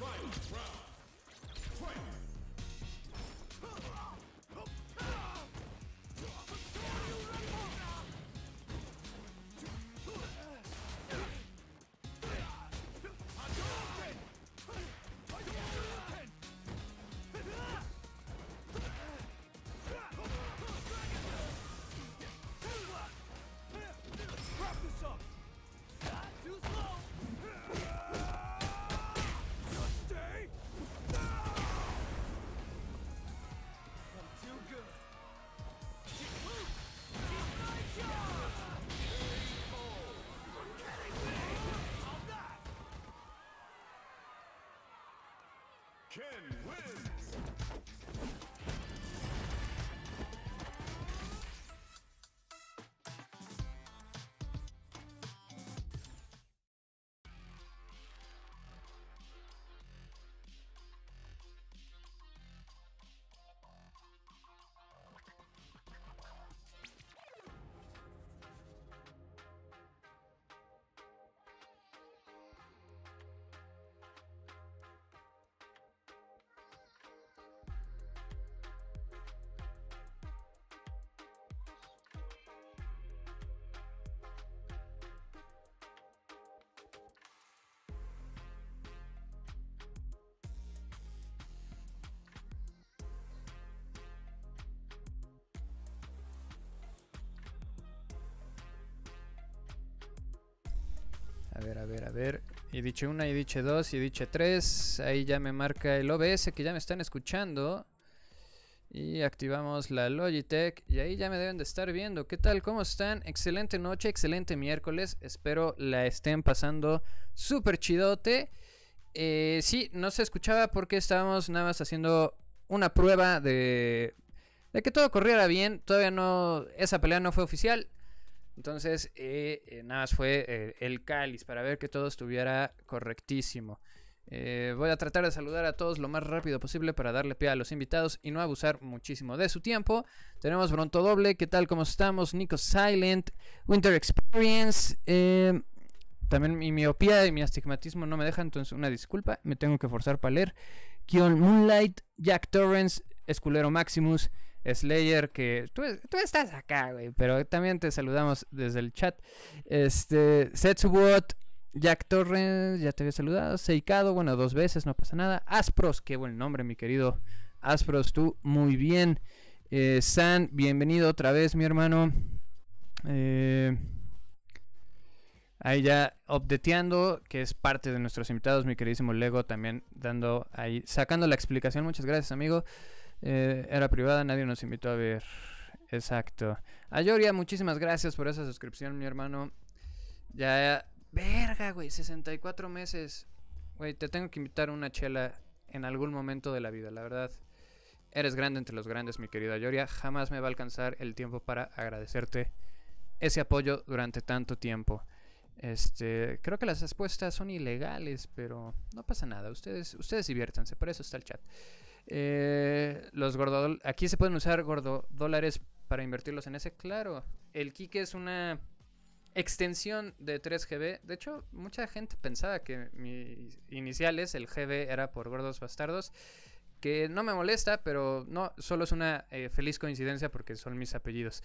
Fight round. Ken wins! A ver, a ver, a ver. y 1, dos, 2, Ediche 3. Ahí ya me marca el OBS que ya me están escuchando. Y activamos la Logitech. Y ahí ya me deben de estar viendo. ¿Qué tal? ¿Cómo están? Excelente noche, excelente miércoles. Espero la estén pasando súper chidote. Eh, sí, no se escuchaba porque estábamos nada más haciendo una prueba de, de que todo corriera bien. Todavía no. Esa pelea no fue oficial. Entonces, eh, eh, nada más fue eh, el cáliz para ver que todo estuviera correctísimo. voy a tratar de saludar a todos lo más rápido posible para darle pie a los invitados y no abusar muchísimo de su tiempo. Tenemos Bronto Doble, ¿qué tal? ¿Cómo estamos? Nico Silent, Winter Experience. también mi miopía y mi astigmatismo no me dejan, entonces una disculpa, me tengo que forzar para leer. Kion Moonlight, Jack Torrens, Esculero Maximus. Slayer, que tú, estás acá, güey, pero también te saludamos desde el chat. Este, Wot Jack Torres, ya te había saludado. Seikado, bueno, dos veces, no pasa nada. Aspros, qué buen nombre, mi querido Aspros, tú muy bien. Eh, San, bienvenido otra vez, mi hermano. Eh, ahí ya updateando, que es parte de nuestros invitados, mi queridísimo Lego, también dando ahí, sacando la explicación. Muchas gracias, amigo. Eh, era privada, nadie nos invitó a ver. Exacto. Ayoria, muchísimas gracias por esa suscripción, mi hermano. Ya. Verga, güey, 64 meses. Güey, te tengo que invitar a una chela en algún momento de la vida, la verdad. Eres grande entre los grandes, mi querida Ayoria. Jamás me va a alcanzar el tiempo para agradecerte ese apoyo durante tanto tiempo. Este, creo que las respuestas son ilegales, pero no pasa nada. Ustedes, ustedes diviértanse, por eso está el chat. Eh, los gordos Aquí se pueden usar gordodólares para invertirlos en ese. Claro, el Kike es una extensión de 3GB. De hecho, mucha gente pensaba que mis iniciales, el GB, era por gordos bastardos. Que no me molesta, pero no, solo es una eh, feliz coincidencia porque son mis apellidos.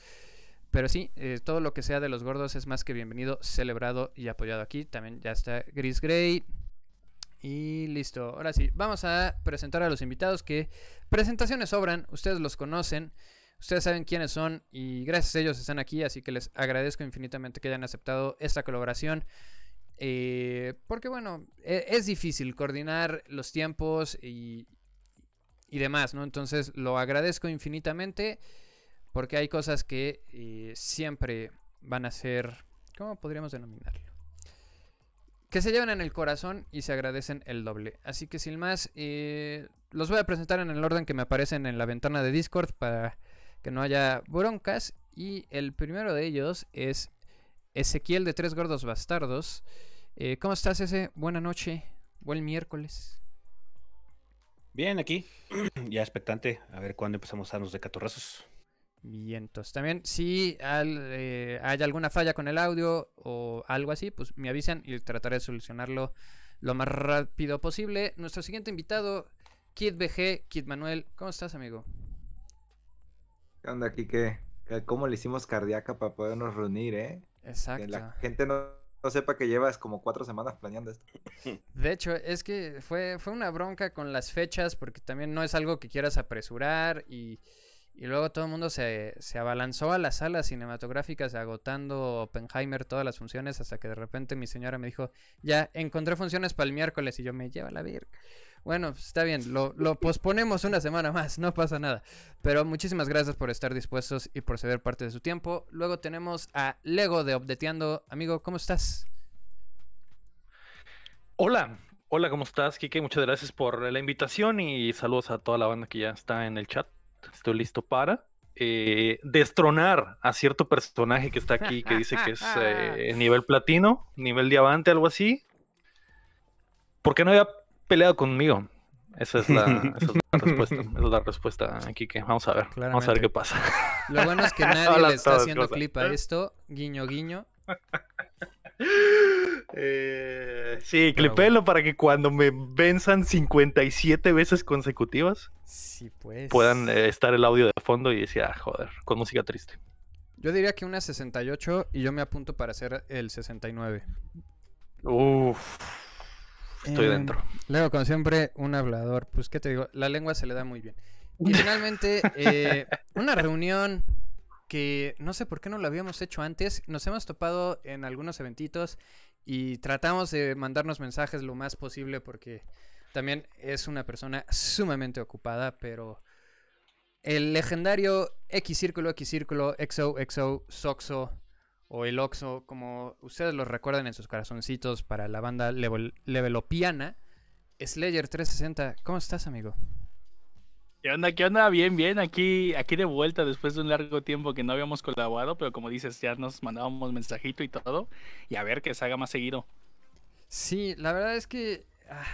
Pero sí, eh, todo lo que sea de los gordos es más que bienvenido, celebrado y apoyado aquí. También ya está Gris Grey. Y listo, ahora sí, vamos a presentar a los invitados que presentaciones sobran, ustedes los conocen, ustedes saben quiénes son y gracias a ellos están aquí, así que les agradezco infinitamente que hayan aceptado esta colaboración. Eh, porque bueno, e, es, difícil coordinar los tiempos y, demás, ¿no? Entonces lo agradezco infinitamente porque hay cosas que eh, siempre van a ser, ¿cómo podríamos denominarlo? que se llevan en el corazón y se agradecen el doble. Así que sin más, eh, los voy a presentar en el orden que me aparecen en la ventana de Discord para que no haya broncas. Y el primero de ellos es Ezequiel de Tres Gordos Bastardos. Eh, ¿Cómo estás, ese? Buena noche, buen miércoles. Bien, aquí, ya expectante, a ver cuándo empezamos a darnos de catorrazos. Vientos. También, si eh, hay alguna falla con el audio o algo así, pues me avisan y trataré de solucionarlo lo más rápido posible. Nuestro siguiente invitado, Kid BG, Kid Manuel. ¿Cómo estás, amigo? ¿Qué onda, Kike? ¿Cómo le hicimos cardíaca para podernos reunir, eh? Exacto. Que la gente no, sepa que llevas como cuatro semanas planeando esto. De hecho, es que fue, fue una bronca con las fechas, porque también no es algo que quieras apresurar y y luego todo el mundo se, abalanzó a las salas cinematográficas agotando Oppenheimer todas las funciones hasta que de repente mi señora me dijo, ya encontré funciones para el miércoles y yo me lleva la virga. Bueno, pues, está bien, lo, lo posponemos una semana más, no pasa nada. Pero muchísimas gracias por estar dispuestos y por ceder parte de su tiempo. Luego tenemos a Lego de Obdeteando. Amigo, ¿cómo estás? Hola, hola, ¿cómo estás, Kike? Muchas gracias por la invitación y saludos a toda la banda que ya está en el chat. Estoy listo para eh, destronar a cierto personaje que está aquí, que dice que es eh, nivel platino, nivel diamante, algo así. ¿Por qué no había peleado conmigo? Esa es, la, respuesta. Esa es la respuesta, que Vamos a ver. Vamos a ver qué pasa. Lo bueno es que nadie le está haciendo clip a esto. Guiño, guiño. Eh, sí, clipelo para que cuando me venzan 57 veces consecutivas, pues. puedan eh, estar el audio de fondo y decir, ah, joder, con música triste. Yo diría que una 68 y yo me apunto para hacer el 69. Uf, estoy dentro. Luego, como siempre, un hablador. Pues, ¿qué te digo? La lengua se le da muy bien. Y finalmente, eh, una reunión que no sé por qué no lo habíamos hecho antes. Nos hemos topado en algunos eventitos y tratamos de mandarnos mensajes lo más posible porque también es una persona sumamente ocupada, pero el legendario X círculo, X círculo, XO, XO, Soxo o el Oxo, como ustedes lo recuerdan en sus corazoncitos para la banda Levelopiana, Slayer360. ¿Cómo estás, amigo? ¿Qué onda? ¿Qué onda? Bien, bien, aquí, aquí de vuelta después de un largo tiempo que no habíamos colaborado, pero como dices, ya nos mandábamos mensajito y todo, y a ver que se haga más seguido. Sí, la verdad es que... Ah,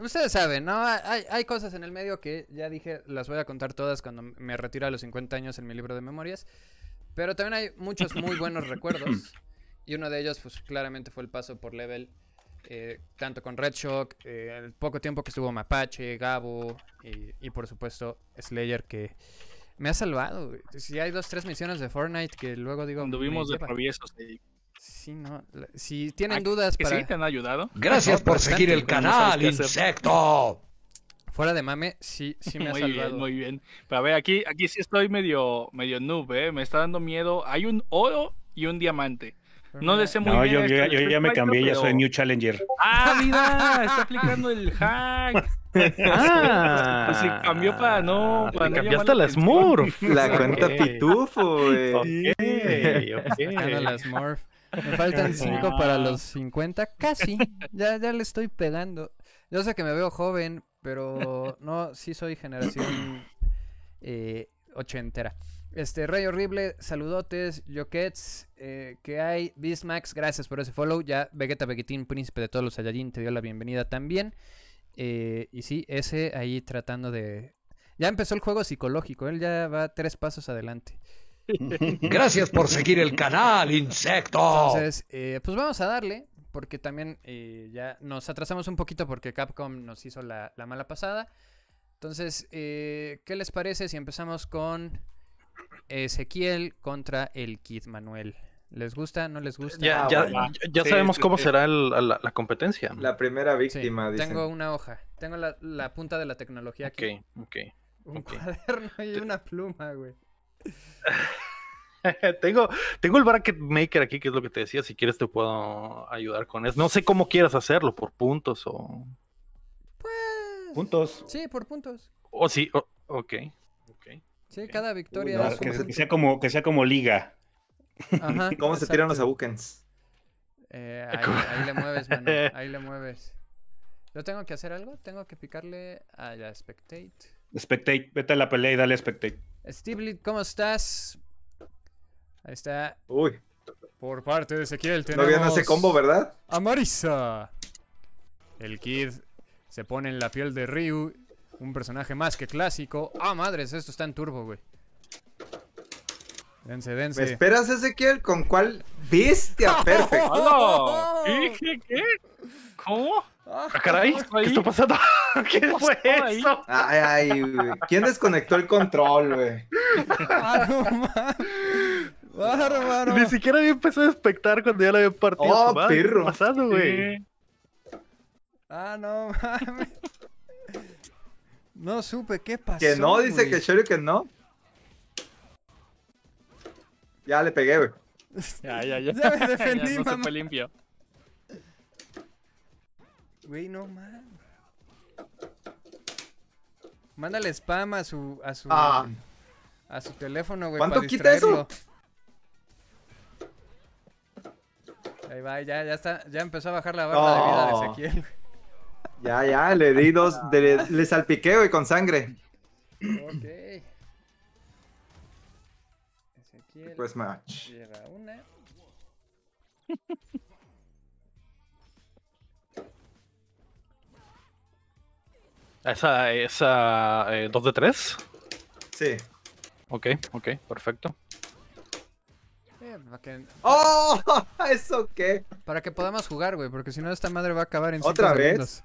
ustedes saben, ¿no? Hay, hay, cosas en el medio que ya dije, las voy a contar todas cuando me retiro a los 50 años en mi libro de memorias, pero también hay muchos muy buenos recuerdos, y uno de ellos, pues claramente fue el paso por Level eh, tanto con Red Shock, eh, el poco tiempo que estuvo Mapache, Gabo y, por supuesto Slayer que me ha salvado. Si hay dos, tres misiones de Fortnite que luego digo... Anduvimos de traviesos eh. Si tienen ah, dudas que Sí, te han ayudado. Gracias por seguir el canal, insecto. Fuera de mame, sí, sí me ha muy salvado. Bien, muy bien. Pero a ver, aquí, aquí sí estoy medio, medio noob, ¿eh? Me está dando miedo. Hay un oro y un diamante. No le sé muy bien. Yo, ya me cambié, ya soy New Challenger. ¡Ah, mira! Está aplicando el hack. Ah, pues se cambió para no. Ah, para cambiaste la Smurf. La cuenta Pitufo, güey. Ok, ok. la Smurf. Me faltan 5 para los 50. Casi. Ya, ya le estoy pegando. Yo sé que me veo joven, pero no, sí soy generación eh, ochentera. Este, Rey Horrible, saludotes, Joquets, eh, que hay, Bismax, gracias por ese follow. Ya Vegeta Vegetín, príncipe de todos los Saiyajin, te dio la bienvenida también. Eh, y sí, ese ahí tratando de. Ya empezó el juego psicológico, él ya va tres pasos adelante. Gracias por seguir el canal, insecto. Entonces, eh, pues vamos a darle, porque también eh, ya nos atrasamos un poquito porque Capcom nos hizo la, la mala pasada. Entonces, ¿qué les parece si empezamos con Ezequiel contra el Kid Manuel. ¿Les gusta? ¿No les gusta? Ya, sabemos cómo será la, competencia. La primera víctima. Tengo una hoja. Tengo la, punta de la tecnología aquí. Ok, Un cuaderno y una pluma, güey. tengo, tengo el bracket maker aquí, que es lo que te decía. Si quieres, te puedo ayudar con eso. No sé cómo quieras hacerlo, por puntos o. Pues. Puntos. Sí, por puntos. O sí, ok. Sí, cada victoria. que, sea como, que sea como liga. ¿Cómo se tiran los abukens? Eh, ahí, le mueves, mano. Ahí le mueves. ¿Yo tengo que hacer algo? Tengo que picarle a la Spectate. Spectate, vete a la pelea y dale a Spectate. Steve ¿cómo estás? Ahí está. Uy. Por parte de Ezequiel tenemos... Todavía no hace combo, ¿verdad? ¡Amarisa! El Kid se pone en la piel de Ryu un personaje más que clásico. ¡Ah, madres! Esto está en turbo, güey. Dense, dense. ¿Me esperas, Ezequiel? ¿Con cuál bestia perfecto? ¡Hola! ¿Qué? ¿Qué? ¿Cómo? Ah, caray, ¿qué está pasando? ¿Qué fue eso? Ay, ay, güey. ¿Quién desconectó el control, güey? Bárbaro. Ah, Ni siquiera había empezado a espectar cuando ya la había partido. Oh, perro. Pasado, güey. Ah, no mames. No supe qué pasó. Que no, dice que Sherry que no. Ya le pegué, güey. Ya, ya, ya. Ya me defendí, no Se fue limpio. Güey, no man. Mándale spam a su a su ah. a su teléfono, güey, ¿Cuánto para quita eso? Ahí va, ya, ya está, ya empezó a bajar la barra de vida de Ezequiel. Ya, ya, le di dos, de, le salpiqueo y con sangre. Ok. Ezequiel pues match. Llega una. Esa, esa, eh, dos de tres. Sí. Ok, ok, perfecto. Eh, ¡Oh! ¿Eso qué? Para que podamos jugar, güey, porque si no esta madre va a acabar en ¿Otra vez?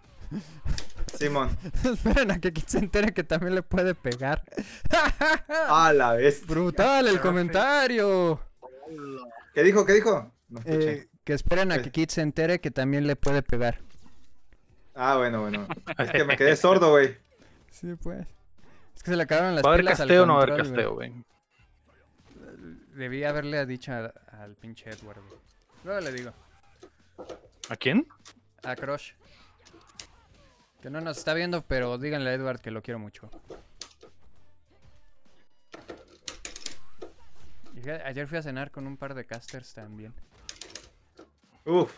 Simón. Esperen a que Kit se entere que también le puede pegar. a la vez. Brutal el comentario. ¿Qué dijo? ¿Qué dijo? No eh, que esperen a pues que Kit se entere que también le puede pegar. Ah, bueno, bueno. Es que me quedé sordo, güey. Sí, pues. Es que se le acabaron las ¿Va a haber casteo o no a haber casteo, güey? Debía haberle dicho al pinche Edward, Luego le digo. ¿A quién? A Crush. Que no nos está viendo, pero díganle a Edward que lo quiero mucho. ayer fui a cenar con un par de casters también. Uf.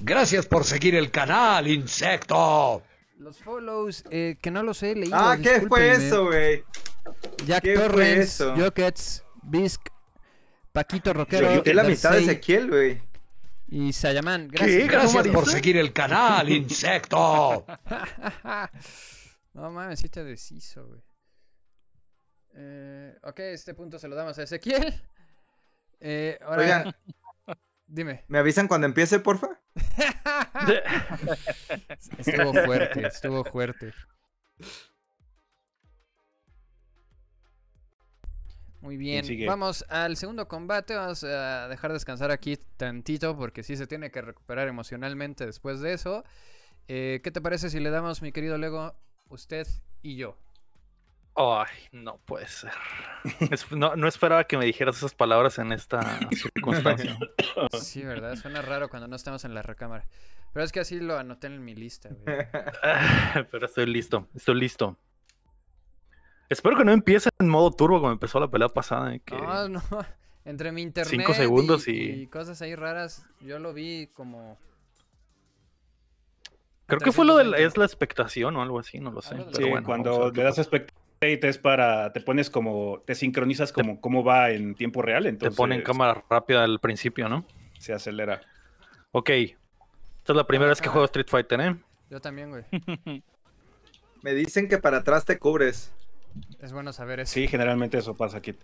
Gracias por seguir el canal, insecto. Los follows, eh, que no los he leído. Ah, ¿qué fue eso, güey? Jack Torres, Jockets, Jokets, Paquito Roquero. Yo, la mitad de Ezequiel, güey. Y Sayaman, gracias. Gracias por seguir el canal, insecto. no mames, si te deshizo, güey. Eh, ok, este punto se lo damos a Ezequiel. Eh, Oigan, dime. ¿Me avisan cuando empiece, porfa? estuvo fuerte, estuvo fuerte. Muy bien, vamos al segundo combate. Vamos a dejar descansar aquí tantito porque sí se tiene que recuperar emocionalmente después de eso. Eh, ¿Qué te parece si le damos, mi querido Lego, usted y yo? Ay, no puede ser. No, esperaba que me dijeras esas palabras en esta circunstancia. Sí, ¿verdad? Suena raro cuando no estamos en la recámara. Pero es que así lo anoté en mi lista. Pero estoy listo, estoy listo. Espero que no empiece en modo turbo como empezó la pelea pasada. Eh, no, no. Entre mi internet cinco segundos y, cosas ahí raras, yo lo vi como. Creo que fue lo de es la expectación o algo así, no lo sé. sí, cuando le das expectate es para, te pones como, te sincronizas como cómo va en tiempo real, Te pone en cámara rápida al principio, ¿no? Se acelera. Ok. Esta es la primera vez que ah. juego Street Fighter, ¿eh? Yo también, güey. Me dicen que para atrás te cubres. Es bueno saber eso. Sí, generalmente eso pasa, aquí.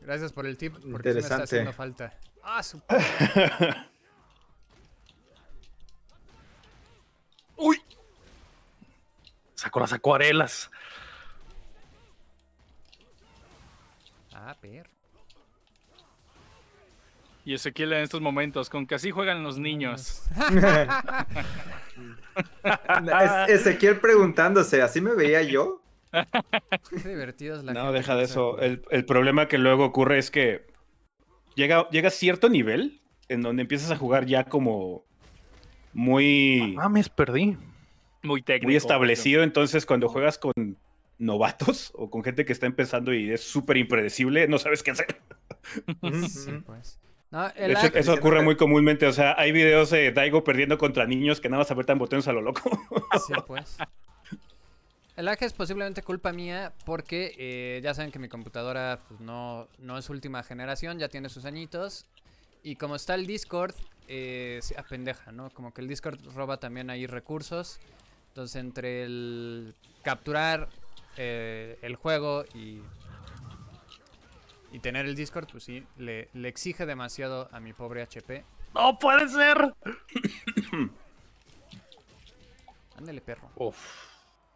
Gracias por el tip, porque Interesante. me está haciendo falta. ¡Ah, su... ¡Uy! Sacó las acuarelas. Ah, ver. Y Ezequiel en estos momentos, con que así juegan los niños. Ezequiel preguntándose, ¿así me veía yo? Qué No, deja de eso. El, problema que luego ocurre es que llega, llega a cierto nivel en donde empiezas a jugar ya como muy. perdí. Muy técnico. Muy establecido. Entonces, cuando juegas con novatos o con gente que está empezando y es súper impredecible, no sabes qué hacer. Sí, pues. eso ocurre muy comúnmente. O sea, hay videos de Daigo perdiendo contra niños que nada más apretan botones a lo loco. Sí, pues. El lag e es posiblemente culpa mía porque eh, ya saben que mi computadora pues, no, es última generación, ya tiene sus añitos. Y como está el Discord, eh, pendeja, ¿no? Como que el Discord roba también ahí recursos. Entonces entre el capturar eh, el juego y, y tener el Discord, pues sí, le, exige demasiado a mi pobre HP. ¡No puede ser! ándele perro. Uf.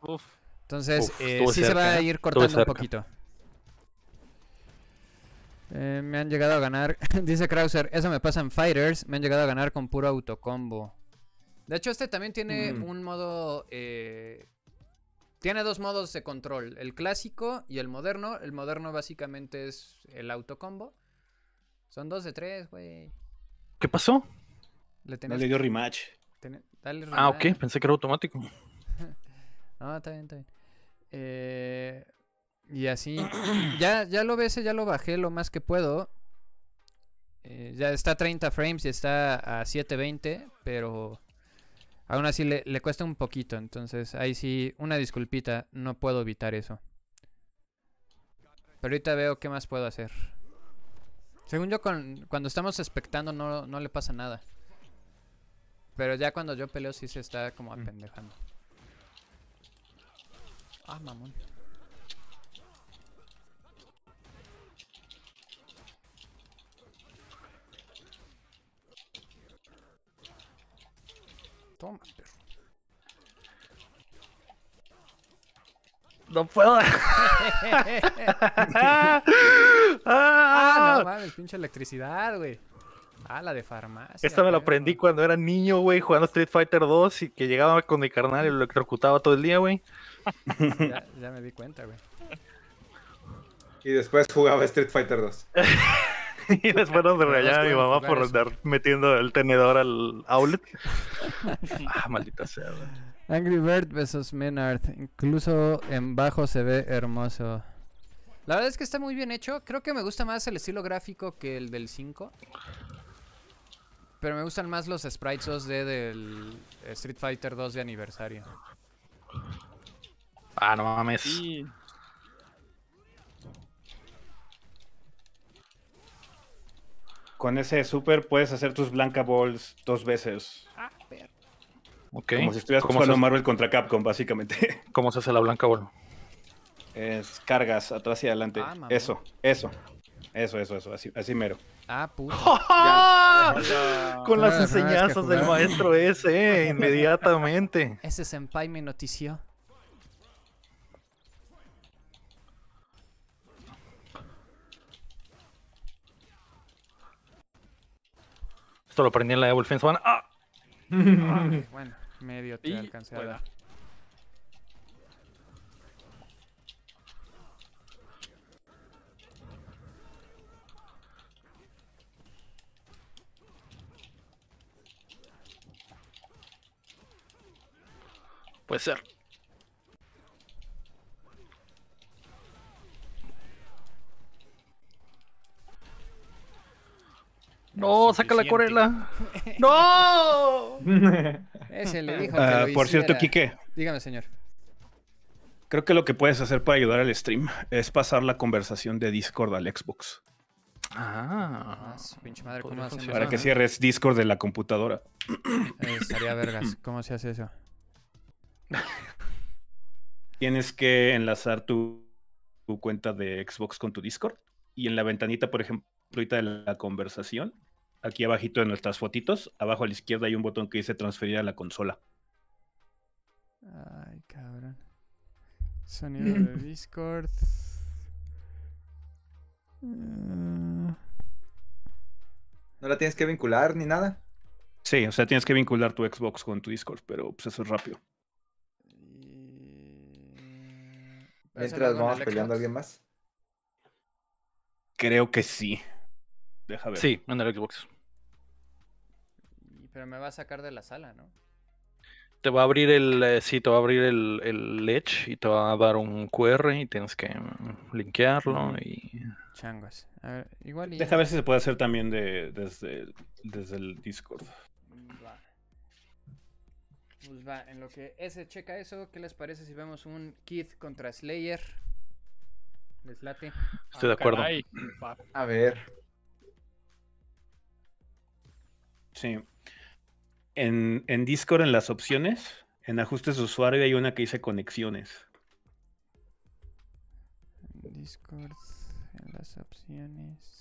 Uf. Entonces, eh, sí se va a ¿eh? ir cortando un poquito. Eh, me han llegado a ganar, dice Krauser, eso me pasa en Fighters, me han llegado a ganar con puro autocombo. De hecho, este también tiene mm. un modo... tiene dos modos de control, el clásico y el moderno. El moderno básicamente es el autocombo. Son dos de tres, güey. ¿Qué pasó? Le No le dio rematch. Ah, ok, pensé que era automático. Ah, está bien, está bien. Eh, y así, ya, ya lo ves, ya lo bajé lo más que puedo. Eh, ya está a 30 frames y está a 720, pero aún así le, le cuesta un poquito. Entonces, ahí sí, una disculpita, no puedo evitar eso. Pero ahorita veo qué más puedo hacer. Según yo, cuando estamos expectando no, no, le pasa nada. Pero ya cuando yo peleo sí se está como apendejando. Ah, mamón. Toma, No puedo. ah, no ah. mames, pinche electricidad, güey. Ah, la de farmacia. Esta me la aprendí cuando era niño, güey, jugando Street Fighter 2 y que llegaba con mi carnal y lo electrocutaba todo el día, güey. Ya, me di cuenta, güey. Y después jugaba Street Fighter 2. y después nos regañaba mi mamá por andar metiendo el tenedor al outlet. ah, maldita sea, güey. Angry Bird vs. Menard. Incluso en bajo se ve hermoso. La verdad es que está muy bien hecho. Creo que me gusta más el estilo gráfico que el del 5. Pero me gustan más los sprites 2D del Street Fighter 2 de aniversario. Ah, no mames. Con ese super puedes hacer tus Blanca Balls dos veces. Ah, Como si estuvieras jugando Marvel contra Capcom, básicamente. ¿Cómo se hace la Blanca Ball? Es cargas atrás y adelante. Ah, eso, eso. Eso, eso, eso. Así, así mero. Ah, Con las ah, enseñanzas del maestro ese, eh, inmediatamente. Ese senpai me notició. Esto lo aprendí en la Evil Fence ah. ¡Ah! bueno, medio te alcancé a dar. Puede ser. No, saca la corela. ¡No! Ese le dijo. Ah, por cierto, Quique. Dígame, señor. Creo que lo que puedes hacer para ayudar al stream es pasar la conversación de Discord al Xbox. Ah, ah pinche madre, ¿cómo Para que cierres Discord de la computadora. estaría vergas. ¿Cómo se hace eso? Tienes que enlazar tu, cuenta de Xbox con tu Discord. Y en la ventanita, por ejemplo, ahorita de la conversación, aquí abajito de nuestras fotitos, abajo a la izquierda hay un botón que dice transferir a la consola. Ay, cabrón. Sonido de Discord. Eh. ¿No la tienes que vincular ni nada? Sí, o sea, tienes que vincular tu Xbox con tu Discord, pero pues eso es rápido. Mientras vamos peleando a alguien más. Creo que sí. Deja ver. Sí, en el Xbox. Pero me va a sacar de la sala, ¿no? Te va a abrir el. Eh, sí, te va a abrir el, el Edge y te va a dar un QR y tienes que mm, linkearlo y. Changos. A ver, igual y... Deja ver si se puede hacer también de, desde, desde el Discord. Pues va, en lo que ese checa eso, ¿qué les parece si vemos un kit contra Slayer? ¿Les Estoy de ah, acuerdo. A ver. Sí. En, Discord, en las opciones, en ajustes de usuario, hay una que dice conexiones. En Discord, en las opciones.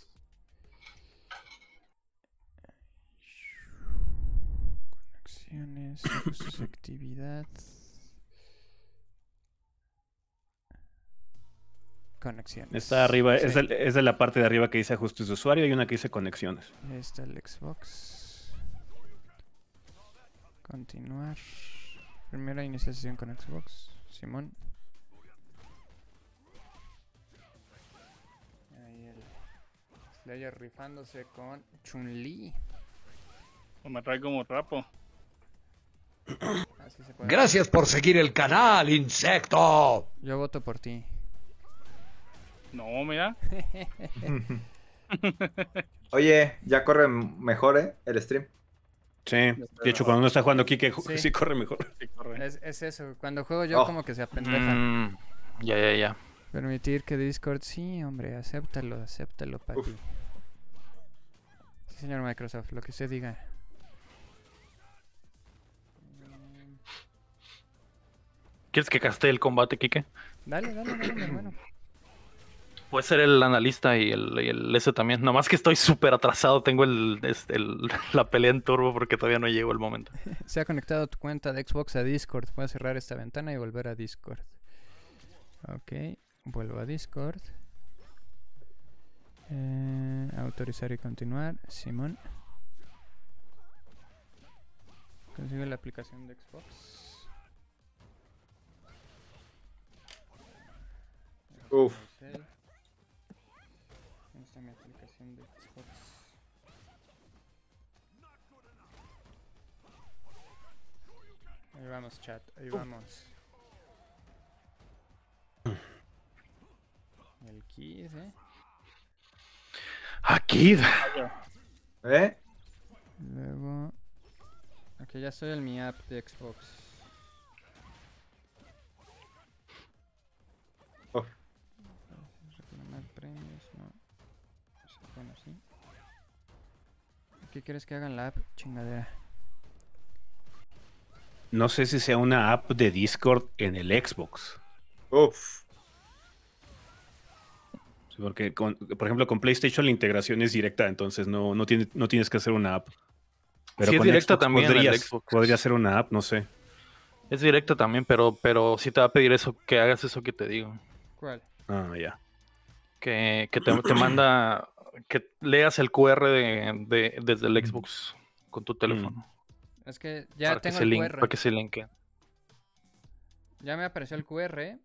Sus actividades Conexiones. Está arriba, es, de la parte de arriba que dice ajustes de usuario y una que dice conexiones. Ahí está el Xbox. Continuar. Primera iniciación con Xbox. Simón. Ahí el Slayer rifándose con Chun-Li. O me trae como rapo. Gracias por seguir el canal, insecto. Yo voto por ti. No, mira. Oye, ya corre mejor, ¿eh? El stream. Sí, de hecho, cuando uno está jugando Kike, sí. corre mejor. Es, eso, cuando juego yo, oh. como que se apendeja. Mm, ya, ya, ya. Permitir que Discord, sí, hombre, acéptalo, acéptalo, Pati. Sí, señor Microsoft, lo que usted diga. ¿Quieres que castee el combate, Kike? Dale, dale, dale, hermano. Puede ser el analista y el, S ese también. Nomás que estoy súper atrasado. Tengo el, este, la pelea en turbo porque todavía no llegó el momento. Se ha conectado tu cuenta de Xbox a Discord. Puedes cerrar esta ventana y volver a Discord. Ok, vuelvo a Discord. Eh, autorizar y continuar. Simón. Consigue la aplicación de Xbox. Uf. Esta es mi aplicación de Xbox. Ahí vamos, chat. Ahí vamos. El Kid, eh. Aquí. Ah, ¿Eh? Luego. Ok, ya soy el mi app de Xbox. ¿Qué quieres que hagan la app? Chingadera. No sé si sea una app de Discord en el Xbox. Uf. porque, por ejemplo, con PlayStation la integración es directa, entonces no, tienes que hacer una app. sí, es directa también. Xbox. podría ser una app, no sé. Es directa también, pero, pero sí te va a pedir eso, que hagas eso que te digo. ¿Cuál? Ah, ya. Que, que te, manda que leas el QR de, desde el Xbox con tu teléfono. Mm. Es que ya tengo que Para que se linke. Ya me apareció el QR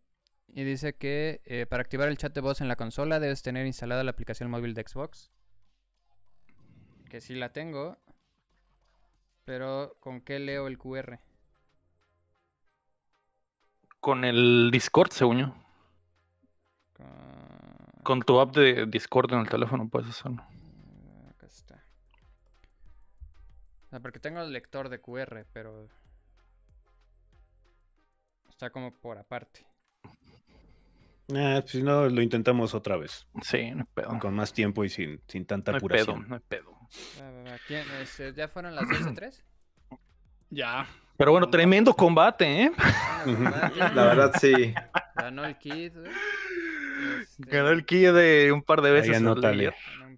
y dice que eh, para activar el chat de voz en la consola debes tener instalada la aplicación móvil de Xbox. Que sí la tengo. Pero ¿con qué leo el QR? Con el Discord, se yo. Con tu app de Discord en el teléfono puedes hacerlo. Ah, acá está. porque tengo el lector de QR, pero. Está como por aparte. Eh, si no, lo intentamos otra vez. Sí, no hay pedo. Con más tiempo y sin, sin tanta no Pedo, no hay pedo. Este, ¿Ya fueron las 12 3? ya. Pero bueno, tremendo combate, ¿eh? La verdad, sí. Ganó el kit. ¿eh? Ganó el kill de un par de veces.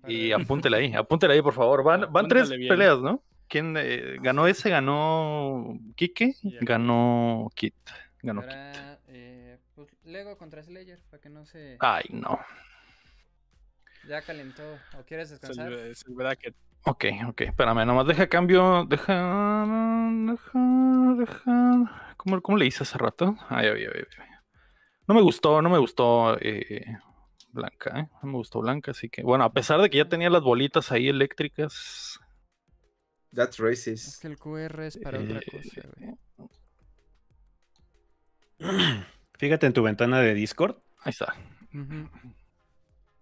Y apúntela ahí, apúntela ahí, por favor. Van, tres peleas, ¿no? ¿Quién eh, ganó ese? ¿Ganó Kike? Ganó Kit. Ganó Kit. Eh, pues, Lego contra Slayer, para que no se. Ay, no. Ya calentó. ¿O quieres descansar? Es el, bracket. Ok, ok, espérame, nomás deja cambio. Deja. Deja. Deja. ¿Cómo, cómo le hice hace rato? ay, ay, ay. No me gustó, no me gustó eh, Blanca, ¿eh? No me gustó Blanca, así que, bueno, a pesar de que ya tenía las bolitas ahí eléctricas. el QR es para otra eh, cosa, Fíjate en tu ventana de Discord. Ahí está.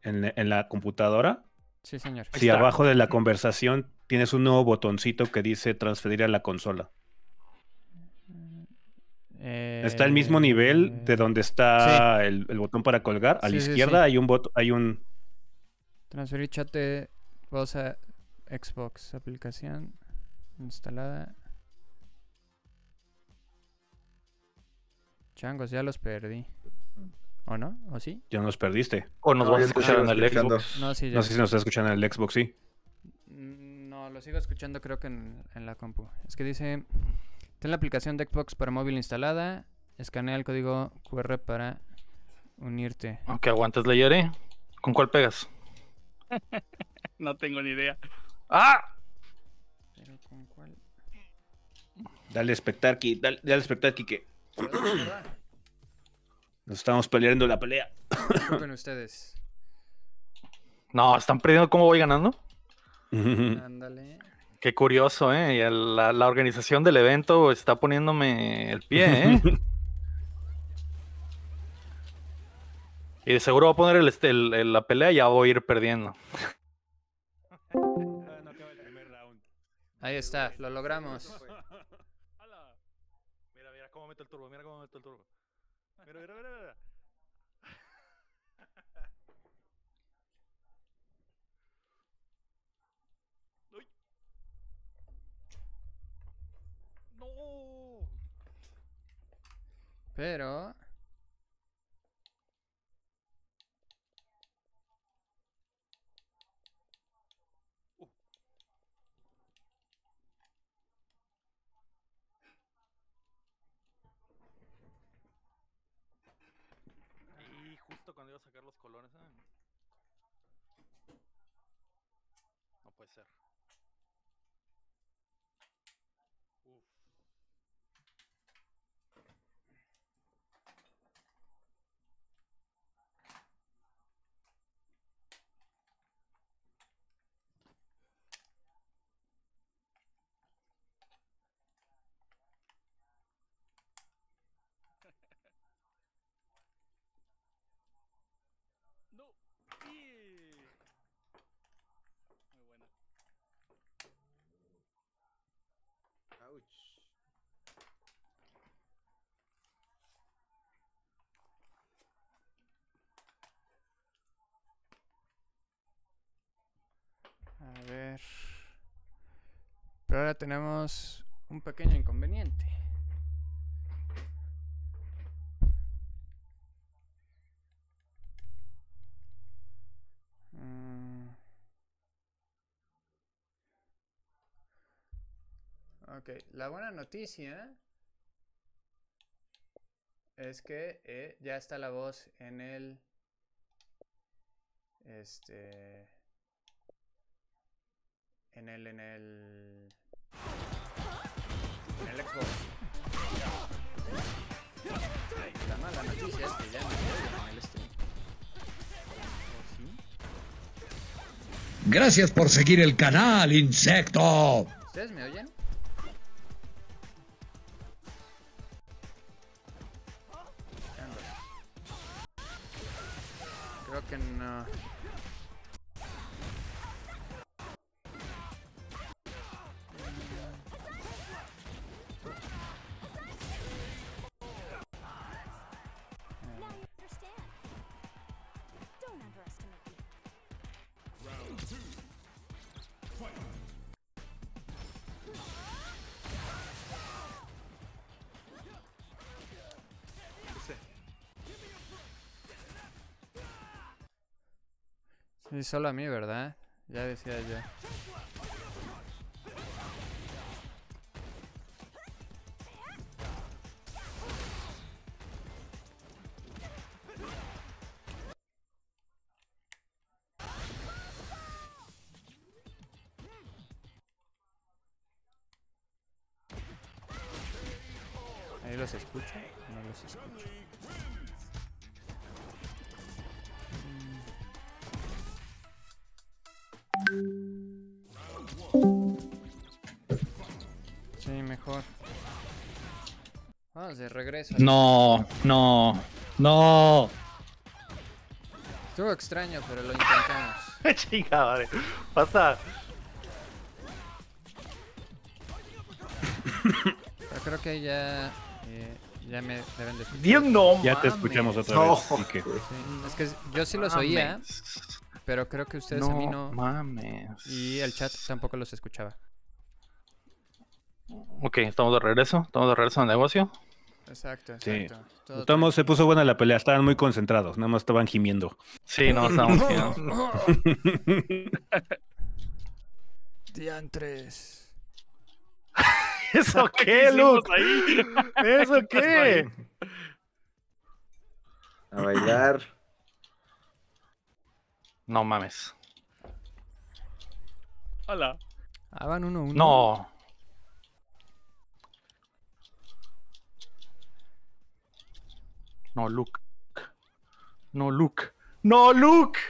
en, la computadora. Sí, señor. Si abajo de la conversación tienes un nuevo botoncito que dice transferir a la consola. Está al mismo nivel de donde está el, botón para colgar. A la izquierda hay un botón, hay un... Transferir chat de voz a Xbox, aplicación instalada. Changos, ya los perdí. ¿O no? ¿O sí? Ya nos perdiste. O nos vas a escuchar en el Xbox. No, sé si nos está escuchando en el Xbox, sí. Mm, no, lo sigo escuchando creo que en, en la compu. Es que dice Ten la aplicación de Xbox para móvil instalada. Escanea el código QR para unirte. Aunque aguantas la lloré. ¿Con cuál pegas? no tengo ni idea. ¡Ah! ¿Pero con cuál? Dale espectar, dale, dale espectar, que. Nos estamos peleando la pelea. ustedes. No, están perdiendo cómo voy ganando. Ándale. Qué curioso, ¿eh? La, la, organización del evento está poniéndome el pie, ¿eh? y de seguro va a poner el, este, el, la pelea y ya voy a ir perdiendo. Ahí está, lo logramos. Mira, mira cómo meto el turbo, mira cómo meto el turbo. Mira, mira, mira, mira. Pero... Y justo cuando iba a sacar los colores, No puede ser. A ver. Pero ahora tenemos un pequeño inconveniente. Ok, la buena noticia es que eh, ya está la voz en el... Este... En el, en el... En el La mala noticia es que ya no en el stream. Gracias por seguir el canal, insecto. ¿Ustedes me oyen? Yeah. solo a mí, ¿verdad? Ya decía yo. Ahí los escucho, no los escucho. regreso. No, no, no. Estuvo extraño, pero lo intentamos. Chica, vale. Pasa. Pero creo que ya. Eh, ya me deben decir. Bien, Dios no, ya te escuchamos otra vez. es que yo sí los oía, pero creo que ustedes a mí no. Mames. Y el chat tampoco los escuchaba. Ok, estamos de regreso. Estamos de regreso al negocio. Exacto, exacto. Sí. se puso buena la pelea, estaban muy concentrados, nada más estaban gimiendo. Sí, no, estábamos gimiendo. tres. ¿Eso qué, Luke? ¿Eso qué? A bailar. No mames. Hola. Ah, uno, uno. No. No, look, No, look, ¡No, Luke!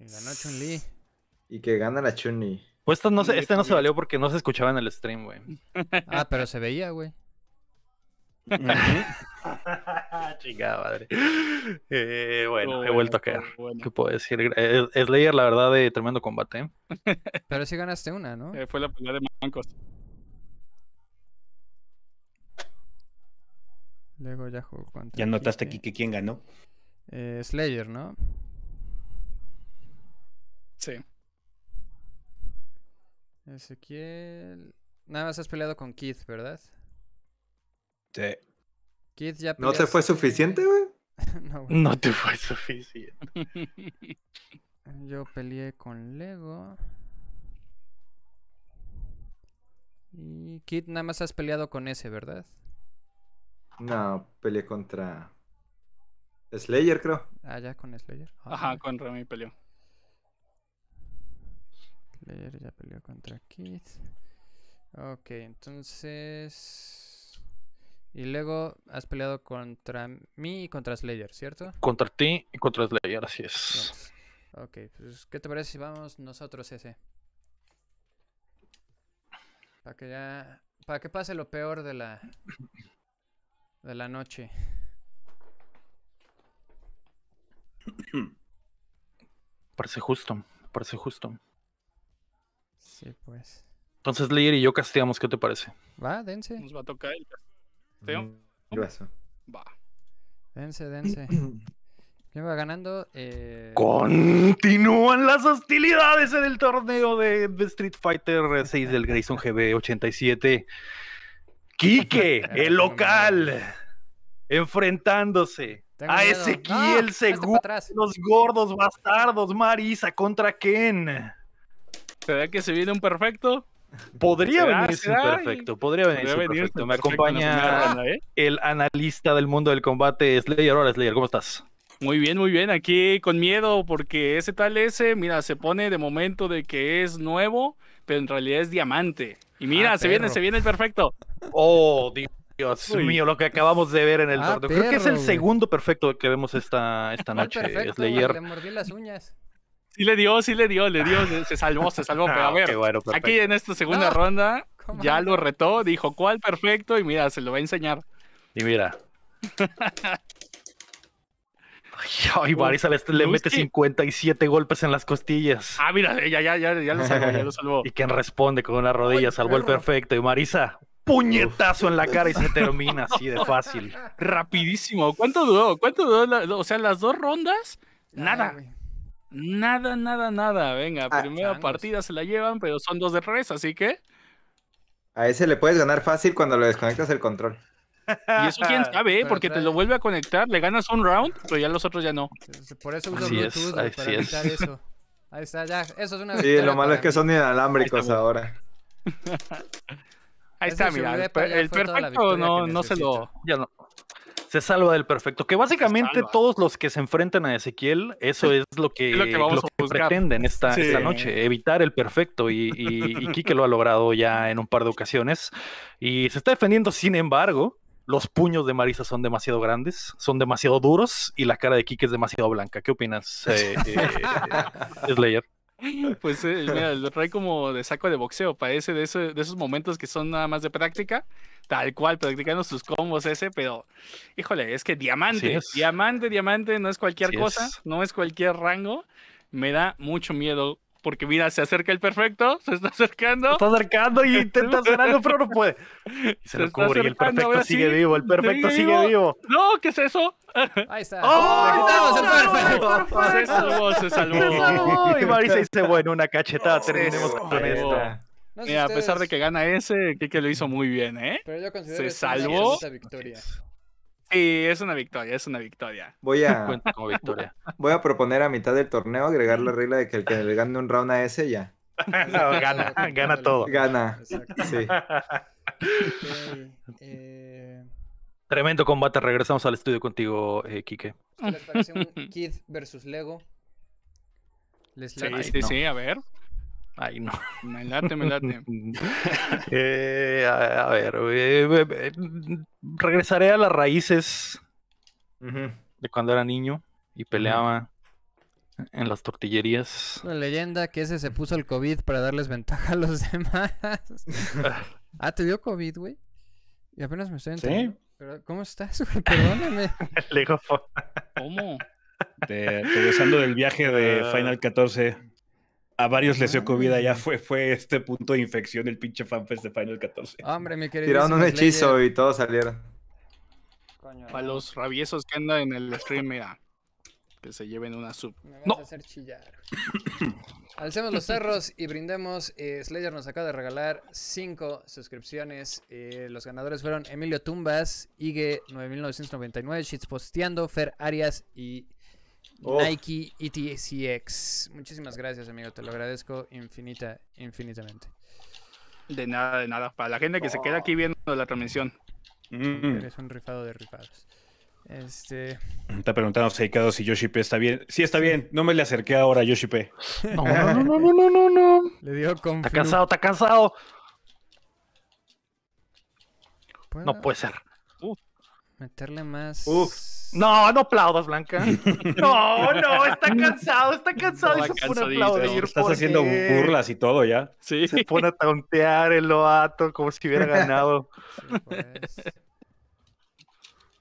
Ganó Chun-Li. Y que gana la Chun-Li. Pues este no se valió porque no se escuchaba en el stream, güey. Ah, pero se veía, güey. Chingada madre. Eh, bueno, he vuelto a caer. ¿Qué puedo decir? Eh, Slayer, la verdad, de tremendo combate. Pero sí ganaste una, ¿no? Eh, fue la pelea de Mancos. Lego ya jugó Ya notaste aquí que quién ganó. Eh, Slayer, ¿no? Sí. Ezequiel. Nada más has peleado con Keith, ¿verdad? Sí. Keith ya ¿No te fue suficiente, güey? no, güey. No te fue suficiente. Yo peleé con Lego. Y Kit, nada más has peleado con ese, ¿verdad? No, peleé contra Slayer, creo. Ah, ya con Slayer. Ah, Ajá, con Remy peleó. Slayer ya peleó contra Keith. Ok, entonces. Y luego has peleado contra mí y contra Slayer, ¿cierto? Contra ti y contra Slayer, así es. Ok, pues, ¿qué te parece si vamos nosotros ese? Para que ya. Para que pase lo peor de la de la noche. Parece justo, parece justo. Sí, pues. Entonces, Leir y yo castigamos, ¿qué te parece? Va, dense. Nos va a tocar el casteo. Mm, gracias. Va. Dense, dense. ¿Quién va ganando? Eh, Continúan las hostilidades en el torneo de Street Fighter 6 del Grayson GB 87. Quique, el local, enfrentándose a Ezequiel no, este los gordos bastardos, Marisa contra Ken. ¿Será que se viene un perfecto? Podría venir perfecto, podría venir, un perfecto. Me acompaña eh? el analista del mundo del combate, Slayer. Hola, Slayer, ¿cómo estás? Muy bien, muy bien. Aquí con miedo, porque ese tal ese, mira, se pone de momento de que es nuevo, pero en realidad es diamante. Y mira, ah, se viene, se viene el perfecto. Oh, Dios. mío, lo que acabamos de ver en el ah, Creo que es el segundo perfecto que vemos esta, esta noche. Perfecto, Le mordí las uñas. Sí le dio, sí le dio, le dio, se, salvó, se salvó. Pero a ah, ver, aquí en esta segunda ronda ya lo retó, dijo cuál perfecto y mira, se lo va a enseñar. Y mira. Ay, Marisa este le, mete 57 golpes en las costillas. Ah, mira, ya, ya, ya, lo salvó, y quien responde con una rodilla, salvó el perfecto. Y Marisa, puñetazo en la cara y se termina así de fácil. Rapidísimo. ¿Cuánto duró? ¿Cuánto duró? o sea, las dos rondas, nada. Nada, nada, nada. Venga, ah, primera partida se la llevan, pero son dos de res, así que. A ese le puedes ganar fácil cuando le desconectas el control. Y eso quién sabe, ¿eh? porque te lo vuelve a conectar, le ganas un round, pero ya los otros ya no. Por eso así para eso. Ahí está, ya. Eso es una. Sí, lo malo es que son inalámbricos ahora. Ahí está, mira. El, perfecto no, no se lo. Ya no. Se salva del perfecto. Que básicamente todos los que se enfrentan a Ezequiel, eso es lo que, lo pretenden esta, esta, noche, evitar el perfecto. y, y Kike lo ha logrado ya en un par de ocasiones. Y se está defendiendo, sin embargo, los puños de Marisa son demasiado grandes, son demasiado duros y la cara de Kike es demasiado blanca. ¿Qué opinas, eh, eh, Slayer? Pues eh, mira, el rey como de saco de boxeo, parece de, esos momentos que son nada más de práctica, tal cual, practicando sus combos ese, pero híjole, es que diamante, diamante, diamante, no es cualquier cosa, no es cualquier rango, me da mucho miedo porque mira, se acerca el perfecto, se está acercando. Se está acercando y intenta hacer algo, pero no puede. Y se, se cubre y el perfecto sigue vivo, el perfecto sigue, vivo. No, ¿qué es eso? Ahí está. ¡Oh! ¡Oh! ¡Estamos ¡Oh! el perfecto! Se salvó, se salvó. Y Marisa dice, bueno, una cachetada, terminemos con esto. Mira, a pesar de que gana ese, que lo hizo muy bien, ¿eh? Pero yo considero se salvó. esta victoria. Sí, es una victoria, es una victoria. Voy a, Voy a proponer a mitad del torneo agregar la regla de que el que le gane un round a ese ya. gana, gana todo. Gana. Exacto. Eh, eh. Tremendo combate, regresamos al estudio contigo, eh, Kike. Kid versus Lego? sí, sí, sí, a ver. Ay, no. Me late, me late. eh, a, ver, eh, eh, eh, regresaré a las raíces de cuando era niño y peleaba en las tortillerías. La leyenda que ese se puso el COVID para darles ventaja a los demás. ah, ¿te dio COVID, güey? Y apenas me estoy ¿Sí? ¿Cómo estás, güey? Perdóname. Le ¿Cómo? Te regresando del viaje de ah. Final 14 a varios les dio ah, comida, ya fue, fue este punto de infección el pinche fanfest de Final 14. Ah, hombre, mi querido. Tiraron un hechizo y todos salieron. Coño, Para los rabiesos que andan en el stream, mira. Que se lleven una sub. Me vas a hacer chillar. Alcemos los cerros y brindemos. Eh, Slayer nos acaba de regalar cinco suscripciones. Eh, los ganadores fueron Emilio Tumbas, Ige 9999, Shits Posteando, Fer Arias y Oh. Nike ETCX. Muchísimas gracias, amigo. Te lo agradezco infinita, infinitamente. De nada, de nada. Para la gente que se queda aquí oh. viendo la transmisión. Mm. Eres un rifado de rifados. Este. Está preguntando Seikado si Yoshipe está bien. Sí, está bien. No me le acerqué ahora a Yoshi No, no, no, no, no, no, Le dio con. Está cansado, está cansado. no puede ser. Meterle más. Uf. No, no aplaudas, Blanca. No, no, está cansado, está cansado y se pone a aplaudir. Estás haciendo burlas y todo ya. Sí. Se pone a tontear el loato como si hubiera ganado.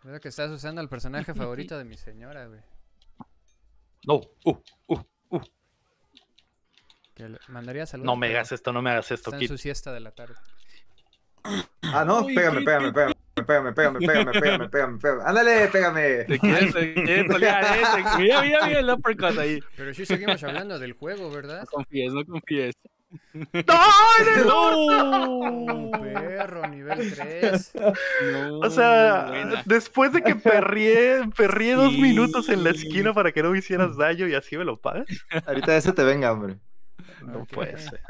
Pues. que estás usando el personaje favorito de mi señora, güey. No, uh, uh, uh. Que mandaría saludos. No me hagas esto, no me hagas esto. Está en su siesta de la tarde. Ah, no, pégame, pégame, pégame pégame, pégame, pégame, pégame, pégame, pégame. Ándale, pégame. Mira, mira, mira el uppercut ahí. Pero sí seguimos hablando del juego, ¿verdad? No confíes, no confíes. ¡No! Perro, nivel 3. o sea, después de que perrié, perrié dos minutos en la esquina para que no hicieras daño y así me lo pagas. Ahorita ese te venga, hombre. No puede ser.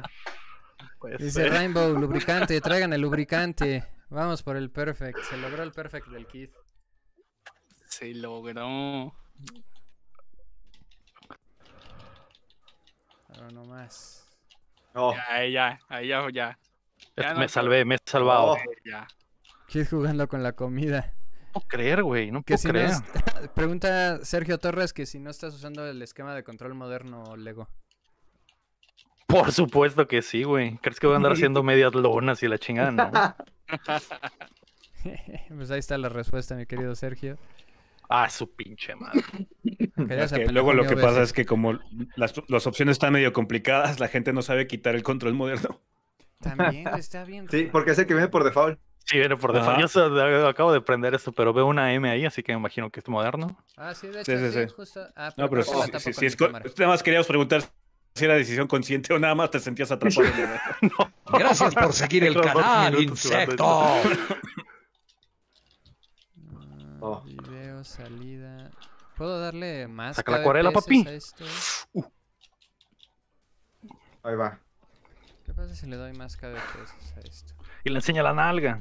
Dice Rainbow, lubricante, traigan el lubricante. Vamos por el perfect. Se logró el perfect del Kid. Se logró. Pero no más. ahí ya, ahí ya, ya. me salvé, me he salvado. Kid jugando con la comida. No creer, güey, no pregunta Sergio Torres que si no estás usando el esquema de control moderno Lego. Por supuesto que sí, güey. ¿Crees que voy a andar haciendo medias lonas y la chingada? pues ahí está la respuesta, mi querido Sergio. Ah, su pinche madre. luego lo que pasa es que como las, opciones están medio complicadas, la gente no sabe quitar el control moderno. También está bien. sí, porque es el que viene por default. Sí, viene por default. Ah. Yo acabo de prender esto, pero veo una M ahí, así que me imagino que es moderno. Ah, sí, de hecho, sí, Justo... Ah, no, pero sí, sí, es... Nada más queríamos preguntar si era decisión consciente o nada más te sentías atrapado. Gracias por seguir el canal, insecto. Oh. Video, salida. ¿Puedo darle más? Saca la acuarela, papi. Uh. Ahí va. ¿Qué pasa si le doy más cabezas a esto? Y le enseña la nalga.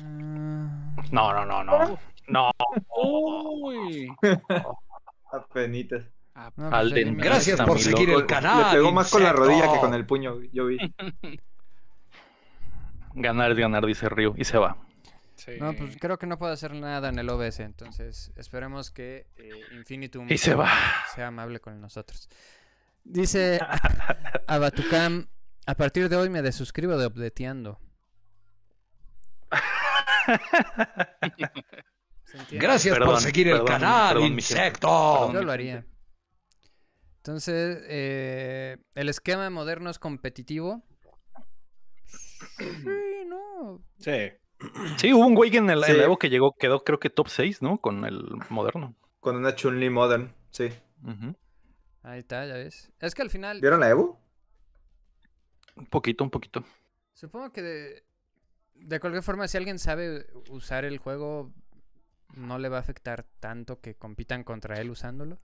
Ah. No, no, no, no. No. Uy. Apenitas. Ah, pues, gracias por seguir el canal. Le pegó más con la rodilla que con el puño, yo vi. ganar es ganar, dice Ryu, y se va. No, pues creo que no puedo hacer nada en el OBS, entonces esperemos que eh, Infinitum sea amable con nosotros. Dice Abatucam, a partir de hoy me desuscribo de Obdeteando. Gracias por seguir el canal, insecto. Yo lo haría. Entonces, eh, el esquema moderno es competitivo. Sí, no. Sí. Sí, hubo un güey en el, Evo que llegó, quedó creo que top 6, ¿no? Con el moderno. Con una Chun-Li modern, sí. Ahí está, ya ves. Es que al final. ¿Vieron la Evo? Un poquito, un poquito. Supongo que de cualquier forma, si alguien sabe usar el juego, no le va a afectar tanto que compitan contra él usándolo.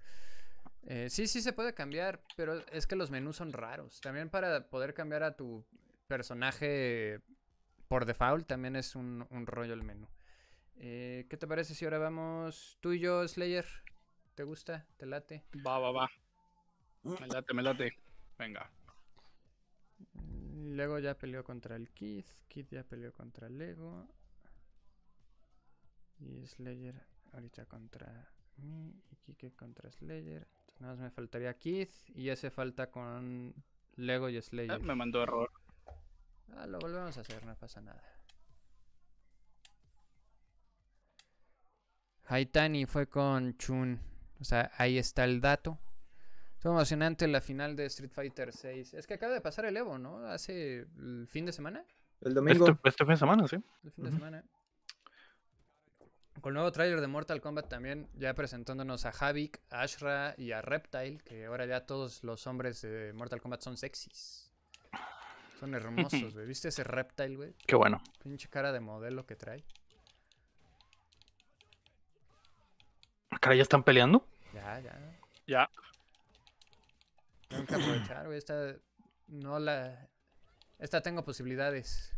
Eh, sí, sí se puede cambiar, pero es que los menús son raros. También para poder cambiar a tu personaje por default, también es un, rollo el menú. Eh, ¿Qué te parece si ahora vamos tú y yo, Slayer? ¿Te gusta? ¿Te late? Va, va, va. Me late, me late. Venga. Luego ya peleó contra el Keith. Keith ya peleó contra Lego. Y Slayer ahorita contra mí. Y Kike contra Slayer. Entonces nada más me faltaría Keith. Y hace falta con Lego y ah, Slayer. Ah, me mandó error. Ah, lo volvemos a hacer, no pasa nada. Haitani fue con Chun. O sea, ahí está el dato. Estuvo emocionante la final de Street Fighter 6. Es que acaba de pasar el Evo, ¿no? Hace el fin de semana. El domingo. Este, este fin de semana, sí. El fin de semana. Con el nuevo trailer de Mortal Kombat también, ya presentándonos a Havik, a Ashra y a Reptile, que ahora ya todos los hombres de Mortal Kombat son sexys. Son hermosos, güey. ¿Viste ese Reptile, güey? Qué bueno. Pinche cara de modelo que trae. ¿Acá ah, ya están peleando? Ya, ya. Ya. Tengo que aprovechar, güey. Esta no la... Esta tengo posibilidades.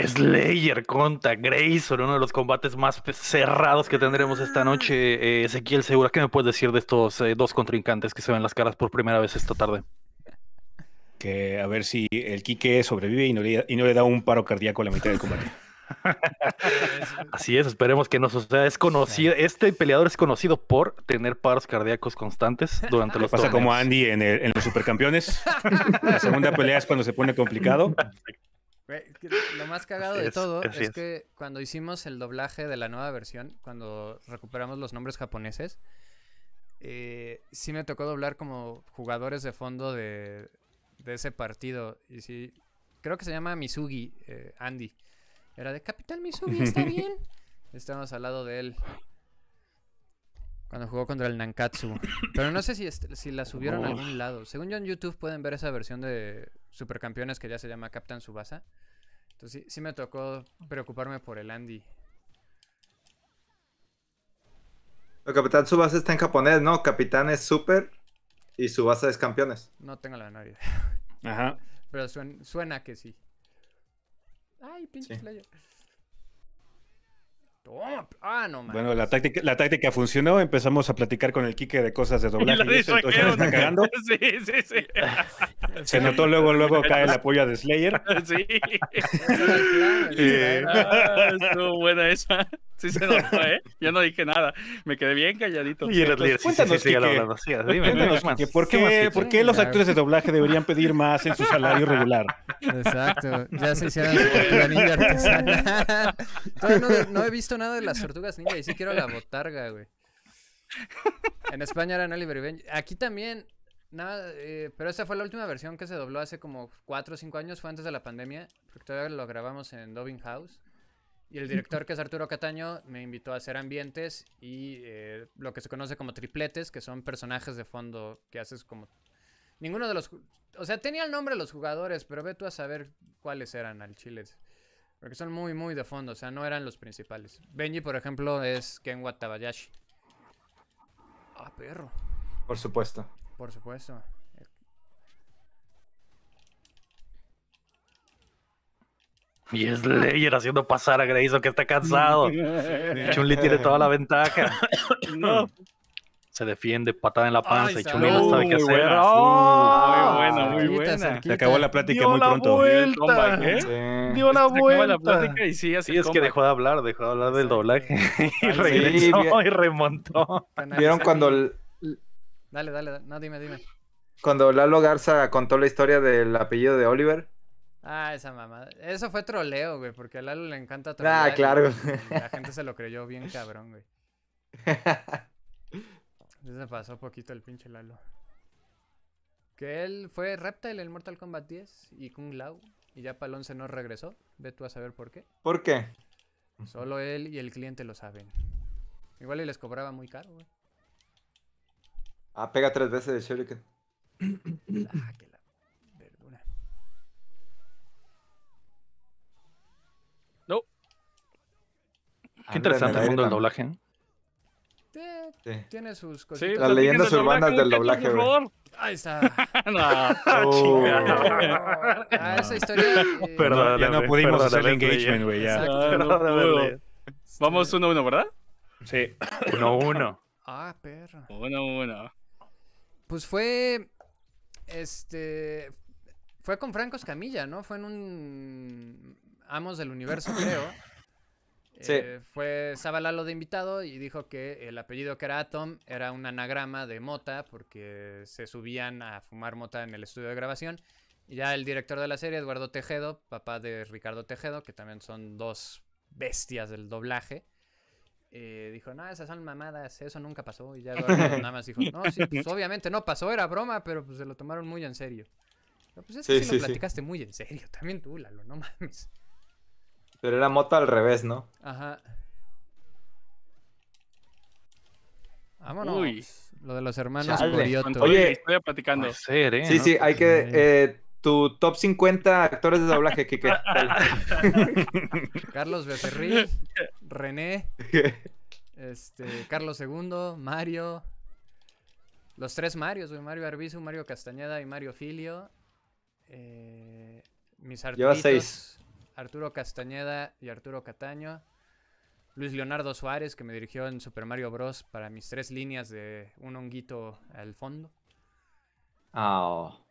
Slayer contra Grayson, uno de los combates más cerrados que tendremos esta ah. noche. Eh, Ezequiel Segura, ¿qué me puedes decir de estos eh, dos contrincantes que se ven las caras por primera vez esta tarde? Que a ver si el Quique sobrevive y no le, da un paro cardíaco a la mitad del combate. Así es, esperemos que no suceda. Es este peleador es conocido por tener paros cardíacos constantes durante los pasa como Andy en, en los supercampeones. la segunda pelea es cuando se pone complicado. Lo más cagado de todo es, que cuando hicimos el doblaje de la nueva versión, cuando recuperamos los nombres japoneses, eh, sí me tocó doblar como jugadores de fondo de, ese partido. Y sí, creo que se llama Misugi, eh, Andy. Era de Capital Mizugi, ¿está bien? Estábamos al lado de él. Cuando jugó contra el Nankatsu. Pero no sé si, si la subieron a algún lado. Según yo en YouTube pueden ver esa versión de, Supercampeones que ya se llama Captain Subasa. Entonces sí, me tocó preocuparme por el Andy. El Capitán Subasa está en japonés, ¿no? Capitán es super y Subasa es campeones. No tengo la menor Ajá. Pero suena, que sí. Ay, pinche playa! ah, no, Bueno, la táctica, funcionó. Empezamos a platicar con el Kike de cosas de doblaje. sí, sí, sí. Se notó luego, luego cae el apoyo de Slayer. Sí. sí. Eh, ah, estuvo buena esa. Sí se notó, ¿eh? Yo no dije nada. Me quedé bien calladito. Y el líder, cuéntanos, sí, sí, hablando. cuéntanos más. ¿por qué, más, ¿por qué los actores de doblaje deberían pedir más en su salario regular? Exacto. Ya se hicieron su ninja no, he visto nada de las tortugas ninja y sí quiero la botarga, güey. En España era Oliver Benji. Aquí también Nada, eh, pero esa fue la última versión que se dobló hace como 4 o 5 años, fue antes de la pandemia, todavía lo grabamos en Doving House. Y el director, que es Arturo Cataño, me invitó a hacer ambientes y eh, lo que se conoce como tripletes, que son personajes de fondo que haces como... Ninguno de los... O sea, tenía el nombre de los jugadores, pero ve tú a saber cuáles eran al chiles Porque son muy, muy de fondo, o sea, no eran los principales. Benji, por ejemplo, es Ken Watabayashi. Ah, perro. Por supuesto. Por supuesto. Y es Leyer haciendo pasar a Grayson que está cansado. chun tiene toda la ventaja. Se defiende, patada en la panza. y chun no sabe qué hacer. muy buena, muy buena. Se acabó la plática muy pronto. ¿eh? Dio la vuelta. y sí, es que dejó de hablar, dejó de hablar del doblaje. y y remontó. ¿Vieron cuando el, Dale, dale, dale. No, dime, dime. Cuando Lalo Garza contó la historia del apellido de Oliver. Ah, esa mamada. Eso fue troleo, güey, porque a Lalo le encanta trolear. Ah, claro. la gente se lo creyó bien cabrón, güey. Se pasó poquito el pinche Lalo. Que él fue Reptile en Mortal Kombat 10 y Kung Lao. Y ya para el no regresó. Ve tú a saber por qué. ¿Por qué? Solo él y el cliente lo saben. Igual y les cobraba muy caro, güey. Ah, pega tres veces de Shuriken. ah, que la verdura. No. Ah, Qué interesante el mundo del doblaje. ¿eh? Sí. Tiene sus cositas. Sí, las leyendas urbanas del doblaje, güey. Ahí está. no, oh. Ah, esa historia. Eh... Perdón, ya no pudimos hacer el engagement, güey. Ya. Perdón, Vamos 1-1, ¿verdad? Sí. 1-1. Uno, ah, perra. 1-1. Pues fue. Este. Fue con Franco Escamilla, ¿no? Fue en un. Amos del Universo, creo. Sí. Eh, fue de invitado y dijo que el apellido que era Atom era un anagrama de mota porque se subían a fumar mota en el estudio de grabación. Y ya el director de la serie, Eduardo Tejedo, papá de Ricardo Tejedo, que también son dos bestias del doblaje, eh, dijo, no, esas son mamadas, eso nunca pasó. Y ya nada más dijo, no, sí, pues obviamente no pasó, era broma, pero pues se lo tomaron muy en serio. Pero pues es que sí, lo platicaste muy en serio, también tú, Lalo, no mames. Pero era moto al revés, ¿no? Ajá. Vámonos. Lo de los hermanos Chale, Oye, estoy platicando. ¿eh? Sí, sí, hay que tu top 50 actores de doblaje, que Carlos Becerril, René, este, Carlos II, Mario, los tres Marios, Mario Arbizu, Mario Castañeda y Mario Filio. Eh, mis artistas Arturo Castañeda y Arturo Cataño. Luis Leonardo Suárez, que me dirigió en Super Mario Bros. para mis tres líneas de un honguito al fondo. Ah... Oh.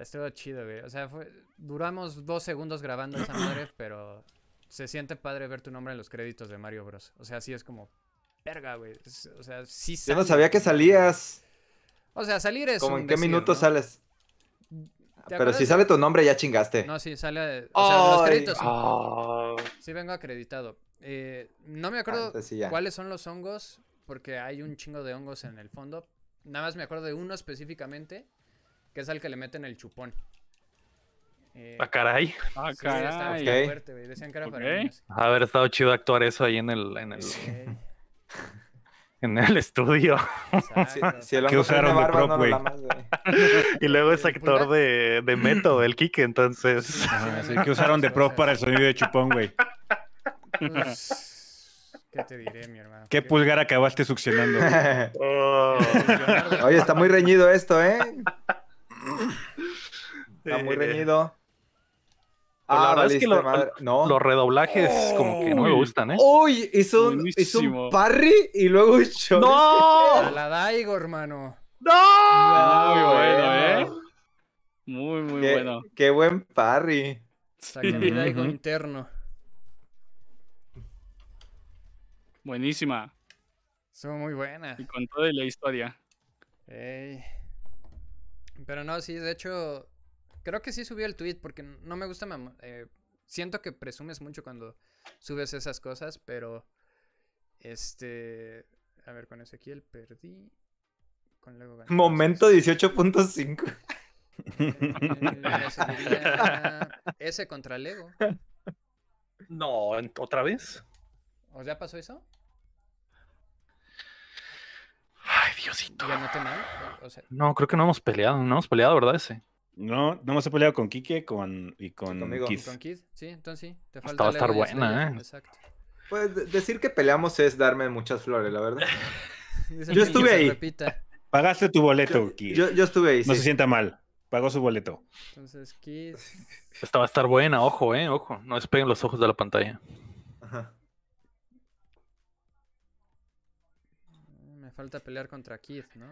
Estuvo chido, güey. O sea, duramos dos segundos grabando esa madre, pero se siente padre ver tu nombre en los créditos de Mario Bros. O sea, sí es como, verga, güey. O sea, sí Yo no sabía que salías. O sea, salir es. ¿Cómo en qué minutos minuto sales? Pero si sale tu nombre, ya chingaste. No, sí, sale. O los créditos. Ah. Sí, vengo acreditado. Eh, no me acuerdo cuáles son los hongos, porque hay un chingo de hongos en el fondo. Nada más me acuerdo de uno específicamente que es al que le meten el chupón. Eh, ah, caray. Ah, caray. Okay. Fuerte, Decían que era okay. para niños. Haber estado chido actuar eso ahí en el. En el... en el estudio. que usaron de prop, güey. y luego es actor de, de Meto, el Kike, entonces. Ah, que usaron de prop para el sonido de chupón, güey. ¿Qué te diré, mi hermano? ¿Qué, pulgar acabaste succionando? Oye, está muy reñido esto, ¿eh? Está muy eh, reñido. Ah, la verdad es que los redoblajes como que no me gustan, ¿eh? Uy, hizo un, parry y luego un ¡No! A la Daigo, hermano. ¡No! Muy bueno, ¿eh? Muy, muy bueno. Qué buen parry. Daigo interno. Buenísima. Son muy buena. Y con toda la historia. Pero no, sí, de hecho, creo que sí subió el tweet porque no me gusta. Eh, siento que presumes mucho cuando subes esas cosas, pero. Este. A ver, con Ezequiel perdí. Con Lego gané. Momento 18.5. ese contra Lego. No, ¿otra vez? ¿O ya pasó eso? Diosito. no creo que no hemos peleado, no hemos peleado, ¿verdad? Ese. No, no hemos peleado con Kike con, y con Con sí, entonces sí. Esta va a estar buena, ¿eh? Exacto. Pues decir que peleamos es darme muchas flores, la verdad. yo estuve ahí. Pagaste tu boleto, Kiss. Yo, estuve ahí. No se sienta mal. Pagó su boleto. Entonces, Esta va a estar buena, ojo, eh, ojo. No despeguen los ojos de la pantalla. falta pelear contra Keith, ¿no?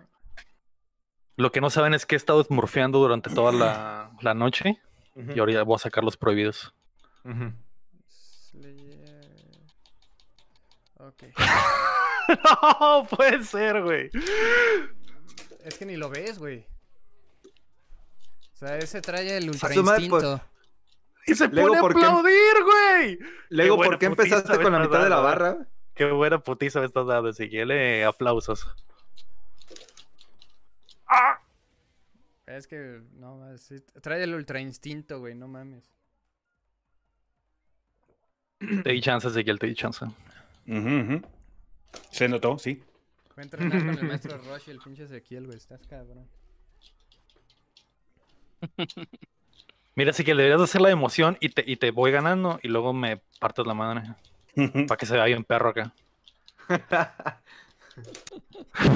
Lo que no saben es que he estado smurfeando durante toda la, la noche y ahora voy a sacar los prohibidos. no, puede ser, güey. Es que ni lo ves, güey. O sea, ese trae el ultra pues. instinto. Y se pone a em aplaudir, güey. Luego, ¿por ¿por qué empezaste con la mitad de la barra? Qué buena putiza me estás dando, Ezequiel. Eh, aplausos. Ah. Es que, no Trae el ultra instinto, güey, no mames. Te di chance, Ezequiel, te di chance. Se notó, sí. Fue con el maestro Roche y el pinche Ezequiel, güey. Estás cabrón. Mira, Ezequiel, deberías hacer la emoción y te, y te voy ganando y luego me partes la madre. Para que se vea bien perro acá.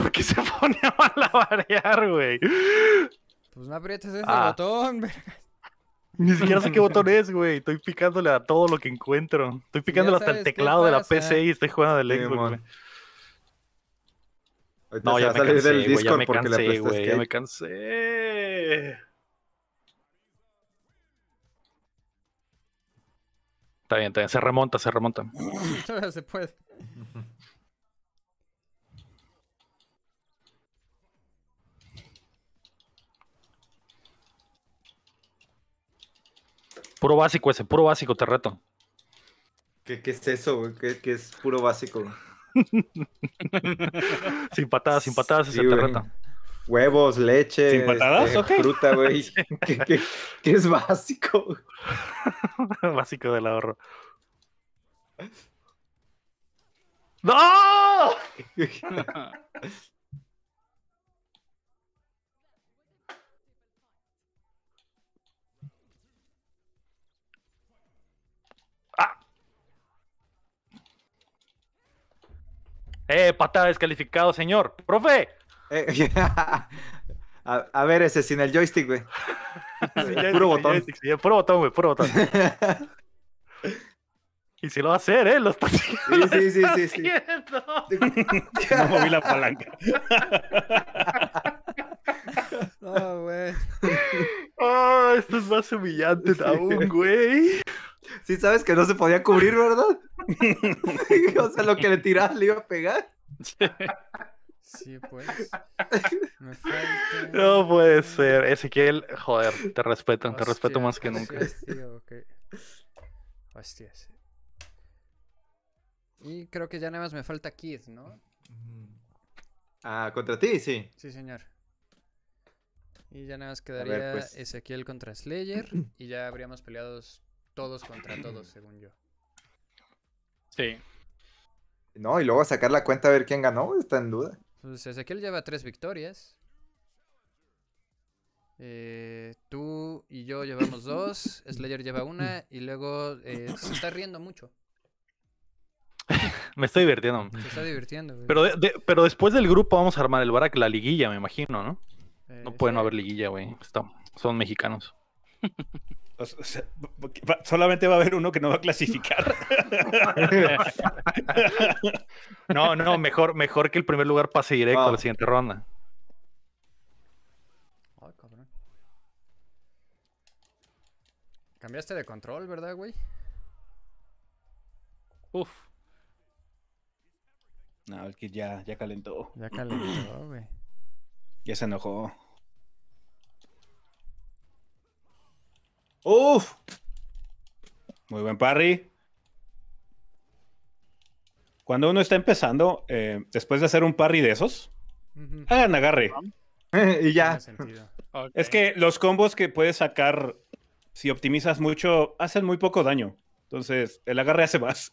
¿Por qué se pone a malabarear, güey? Pues no aprietes ese ah. botón, Ni siquiera sé qué botón es, güey. Estoy picándole a todo lo que encuentro. Estoy picándole hasta el teclado de la PC y estoy jugando de Xbox, güey. No, ya me, cansé, del Discord porque ya me cansé, güey. Ya me cansé. Está bien, está Se remonta, se remonta. se puede. Puro básico ese, puro básico, te reto. ¿Qué, es eso, que ¿Qué, es puro básico? sin patadas, sin patadas, ese te reto huevos, leche. Este, fruta, güey. que, es básico. básico del ahorro. ¡No! Ah. ¡Eh, patada descalificado, señor! ¡Profe! Eh, a, ver, ese sin el joystick, güey. puro botón. puro botón, güey, puro botón. Y si lo va a hacer, ¿eh? Los. Sí, sí, sí, sí, No moví la palanca. No, güey. Ah, esto es más humillante aún, güey. Sí, sabes que no se podía cubrir, ¿verdad? o sea, lo que le tirás le iba a pegar. Sí, pues. No puede ser. Ezequiel, joder, te respeto, te respeto más que nunca. Hostia, okay. Hostias. Y creo que ya nada más me falta Kid, ¿no? Ah, contra ti, sí. Sí, señor. Y ya nada más quedaría pues. Ezequiel contra Slayer y ya habríamos peleado todos contra todos, según yo. Sí. No, y luego sacar la cuenta a ver quién ganó, está en duda. Pues Ezequiel lleva tres victorias. Eh, tú y yo llevamos dos, Slayer lleva una y luego eh, se está riendo mucho. me estoy divirtiendo. Se está divirtiendo. Güey. Pero, después del grupo vamos a armar el barack la liguilla, me imagino, ¿no? no pueden no eh, haber liguilla, güey. son mexicanos. solamente va a haber uno que no va a clasificar. no, no, mejor, mejor que el primer lugar pase directo a la siguiente ronda. Cambiaste de control, ¿verdad, güey? Uf. No, el que ya, ya calentó. Ya calentó, güey. Ya se enojó. Uf. Muy buen parry. Cuando uno está empezando, eh, después de hacer un parry de esos, hagan agarre. y ya. Es que los combos que puedes sacar, si optimizas mucho, hacen muy poco daño. Entonces, el agarre hace más.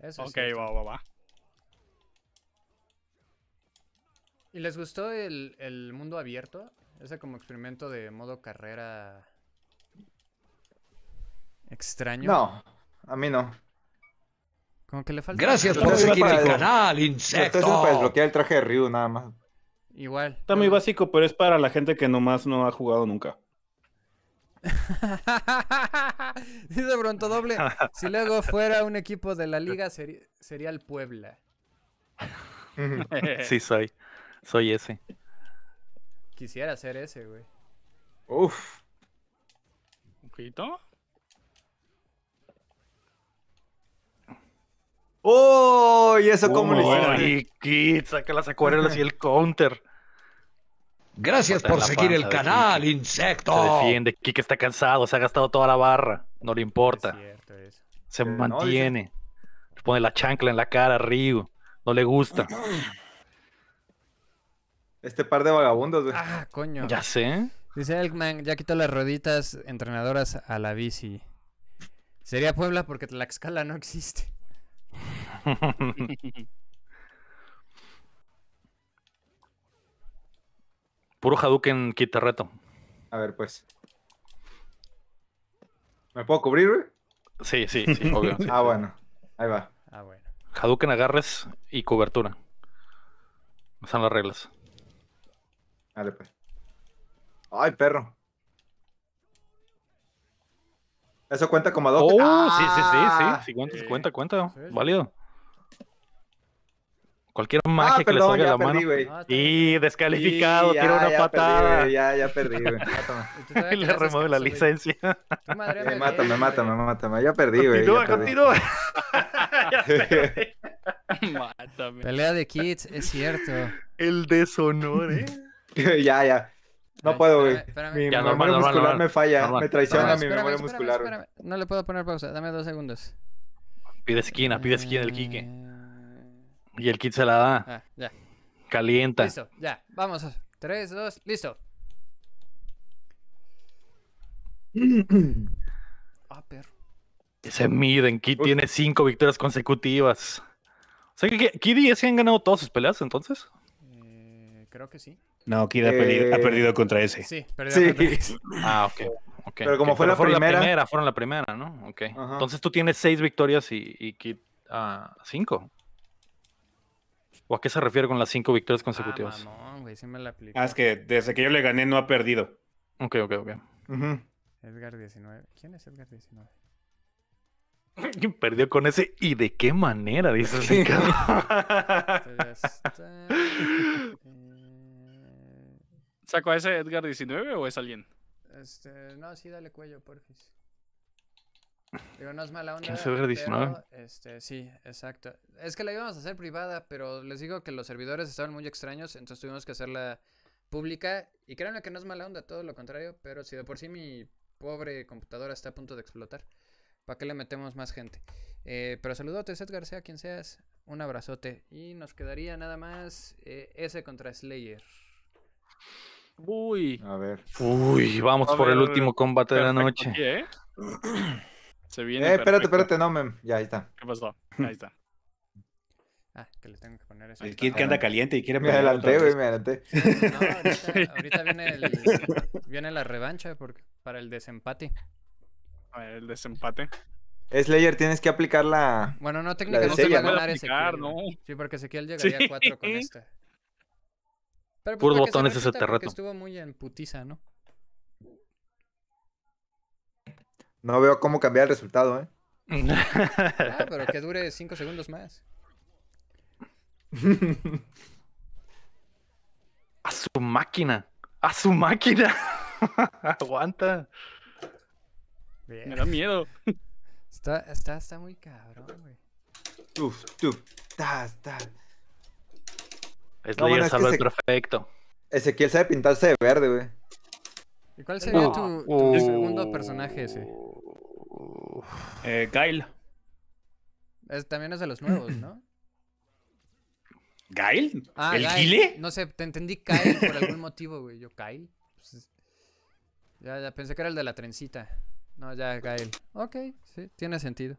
Eso ok, va, va, va. ¿Y les gustó el mundo abierto? Ese como experimento de modo carrera extraño. No, a mí no. Como que le falta. Gracias por seguir el canal, insecto. Esto es para desbloquear el traje de Ryu, nada más. Igual. Está muy básico, pero es para la gente que nomás no ha jugado nunca. Dice pronto Doble: Si luego fuera un equipo de la liga, sería el Puebla. sí, soy. Soy ese. Quisiera ser ese, güey. Uf. ¿Un poquito? ¡Oh! ¿Y eso cómo le hiciste? saca las acuarelas y el counter. Gracias por seguir el canal, insecto. Se defiende. Kike está cansado, se ha gastado toda la barra. No le importa. Se mantiene. pone la chancla en la cara Arriba, No le gusta. Este par de vagabundos, Ah, coño. Ya sé. Dice Elkman, ya quitó las roditas entrenadoras a la bici. Sería Puebla porque Tlaxcala no existe. Puro Hadouken quita reto. A ver, pues. ¿Me puedo cubrir, Sí, sí, sí, obvio. Ah, bueno. Ahí va. Ah, bueno. Hadouken agarres y cobertura. Son las reglas. Dale, pues. Ay, perro. Eso cuenta como dos. Oh, sí, sí, sí, sí. Ah. cuenta, sí. cuenta, cuenta. Válido. Cualquier ah, magia que le la mano. Y descalificado, tira una patada. ya, ya perdí, güey. y le remueve la licencia. me mata, me mata, me mata, Ya perdí, güey. Continúa, continúa. Mátame. Pelea de kids, es cierto. El deshonor, eh. ya, ya. No puedo, güey. Mi memoria muscular me falla. Me traiciona mi memoria muscular. No le puedo poner pausa. Dame dos segundos. Pide esquina, pide esquina el Quique. Y el kit se la da. Ah, Calienta. Listo, ya. Vamos. Tres, dos, listo. ah, perro. Ese Miden, Kid tiene cinco victorias consecutivas. O sea que Kid y que han ganado todas sus peleas entonces. Eh, creo que sí. No, Kid ha, perdido, eh, contra ese. Sí, perdió contra Ah, ok. okay. Pero como fue la, fueron primera... la primera. Fueron la primera, ¿no? Ok. Entonces tú tienes seis victorias y, Kid ah, cinco. ¿O a qué se refiere con las cinco victorias ah, consecutivas? Ah, mamón, güey, sí me la aplico. Ah, es que desde que yo le gané no ha perdido. Ok, ok, ok. Edgar 19. ¿Quién es Edgar 19? Perdió con ese y de qué manera, dice ¿Sacó eh. ¿Saco a ese Edgar 19 o es alguien? Este, no, sí, dale cuello, porfis. Pero no es mala onda. Este, sí, exacto. Es que la íbamos a hacer privada, pero les digo que los servidores estaban muy extraños, entonces tuvimos que hacerla pública. Y créanme que no es mala onda, todo lo contrario, pero si de por sí mi pobre computadora está a punto de explotar, ¿para qué le metemos más gente? Eh, pero saludotes, Edgar, sea quien seas, un abrazote. Y nos quedaría nada más ese eh, contra Slayer. Uy. A ver. Uy, vamos por el último combate de la noche. ¿eh? Se viene. Eh, espérate, espérate, no, mem. Ya, ahí está. ¿Qué pasó? Mm. Ahí está. Ah, que le tengo que poner eso. El kit que anda caliente y quiere Me adelanté, güey, me adelanté. No, ahorita, viene, el, la revancha para el desempate. A ver, el desempate. Slayer, tienes que aplicar la. Bueno, no, técnicamente no se va a ganar ese. Sí, porque Ezequiel llegaría a 4 con este. Pero pues, botones ese terreno. estuvo muy en putiza, ¿no? No veo cómo cambiar el resultado, ¿eh? ah, pero que dure 5 segundos más. A su máquina. A su máquina. Aguanta. Me da miedo. Está, está, está muy cabrón, güey. Uf, tú. Ta, ta. Es lo es que el perfecto. Ezequiel sabe pintarse de verde, güey. ¿Y cuál sería tu, segundo personaje ese? Eh, también es de los nuevos, ¿no? ¿Gail? Ah, ¿El No sé, te entendí Kyle por algún motivo, güey. Yo, Kyle. Pues ya, ya pensé que era el de la trencita. No, ya, Gail. Ok, sí, tiene sentido.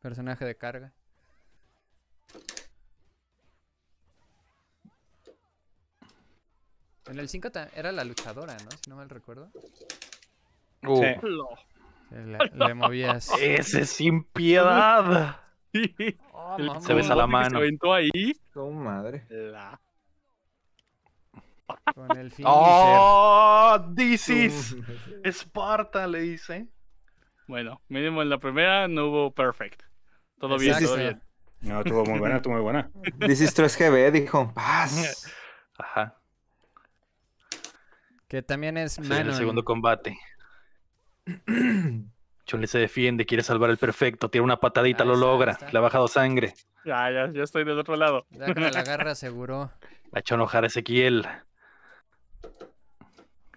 Personaje de carga. En el 5 era la luchadora, ¿no? Si no mal recuerdo. Uh. Le, le, movías. Ese sin piedad. Oh, se besa la mano. Se aventó ahí. Oh, madre. La... Oh, this is Sparta, le dice. Bueno, mínimo en la primera no hubo perfect. Todo bien, todo bien. No, estuvo muy buena, estuvo muy buena. This is 3GB, dijo. Paz. Ajá. Que también es Sí, en el segundo combate. chun se defiende, quiere salvar el perfecto, tira una patadita, lo logra, le ha bajado sangre. Ya, ya, ya estoy del otro lado. Ya la garra seguro. La hecho enojar a Ezequiel.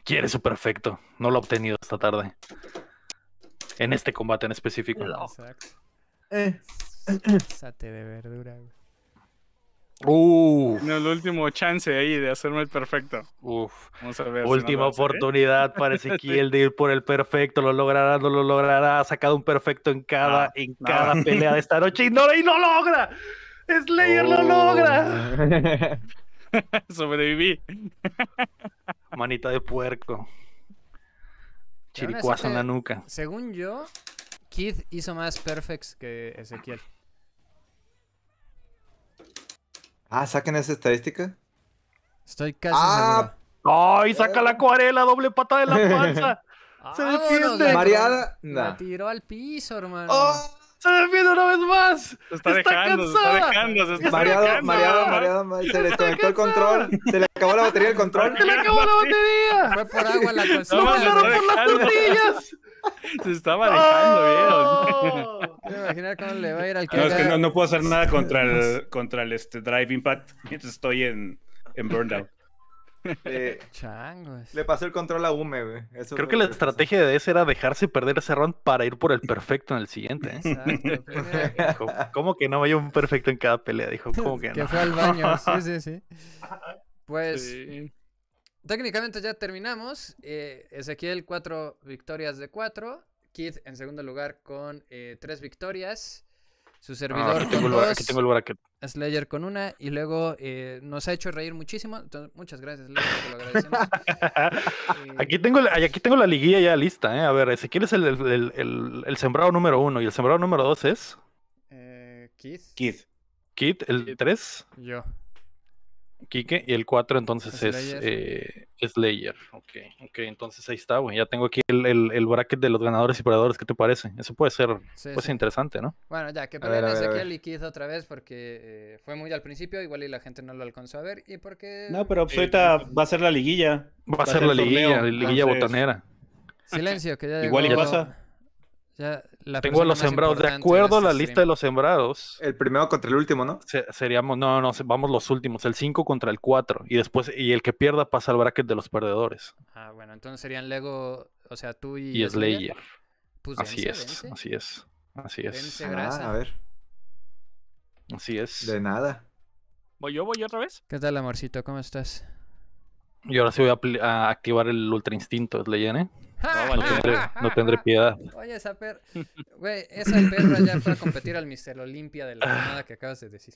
Quiere su perfecto, no lo ha obtenido esta tarde. En este combate en específico. Exacto. Eh, eh, eh. Sate de verdura, güey. Uf. el último chance ahí de hacerme el perfecto. Uf. Vamos a ver. Última ¿eh? oportunidad para Ezequiel de ir por el perfecto. Lo logrará, no lo logrará. Ha sacado un perfecto en cada, ah, en cada pelea de esta noche y no, y no logra. Slayer lo oh. logra. Sobreviví. Manita de puerco. Chiricuazo en la nuca. Según yo, Keith hizo más perfects que Ezequiel. Ah, saquen esa estadística. Estoy casi ah, ¡Ay! Saca la acuarela, doble pata de la panza. Ah, se defiende. ¿Mariada? La tiró al piso, hermano. Oh. se defiende una vez más. Se está, dejando, cansada. Se está dejando, se está mareado, dejando. Mareado, mareado, Se le desconectó el control. Se le acabó la batería del control. Se le acabó la batería. Fue por agua la canción! Lo mandaron por las tortillas. Se estaba dejando, oh. vieron. No, puedo hacer nada contra el, contra el este, Drive Impact mientras estoy en, en Burndown. Le pasó el control a Ume, Creo que la estrategia de ese era dejarse perder ese round para ir por el perfecto en el siguiente. ¿eh? Pues, eh. ¿Cómo, que no vaya un perfecto en cada pelea? Dijo, ¿cómo que, fue al baño, sí, sí, sí. Pues. Técnicamente ya terminamos. Eh, Ezequiel, cuatro victorias de cuatro. Kid en segundo lugar con eh, tres victorias. Su ah, servidor aquí con tengo Slayer con una. Y luego eh, nos ha hecho reír muchísimo. muchas gracias, lo agradecemos. aquí, tengo, aquí tengo la liguilla ya lista. ¿eh? A ver, si quieres el, sembrado número uno. ¿Y el sembrado número dos es? Kid. Kid. Kid, el tres. Yo. Quique, y el 4 entonces es eh, Slayer. Ok, ok, entonces ahí está, güey. Ya tengo aquí el, bracket de los ganadores y perdedores, ¿qué te parece? Eso puede ser pues interesante, ¿no? Bueno, ya, que peleen aquí el Keith otra vez porque eh, fue muy al principio, igual y la gente no lo alcanzó a ver, y porque... No, pero pues eh, ahorita eh, va a ser la liguilla. Va, a ser la liguilla, la liguilla botanera. Silencio, que ya Igual y pasa la Tengo los sembrados. De acuerdo a este la lista de los sembrados. El primero contra el último, ¿no? seríamos, no, no, vamos los últimos. El 5 contra el 4. Y después, y el que pierda pasa al bracket de los perdedores. Ah, bueno, entonces serían Lego, o sea, tú y. Y Slayer. Pues así, es, así es, así es, así es. Ah, a ver. Así es. De nada. ¿Voy yo, voy otra vez? ¿Qué tal, amorcito? ¿Cómo estás? Y ahora sí voy a, a activar el Ultra Instinto, Slayer, ¿eh? No, tendré, piedad. Oye, esa perra. esa perra ya fue a competir al Mr. Olimpia de la ah. mamada que acabas de decir.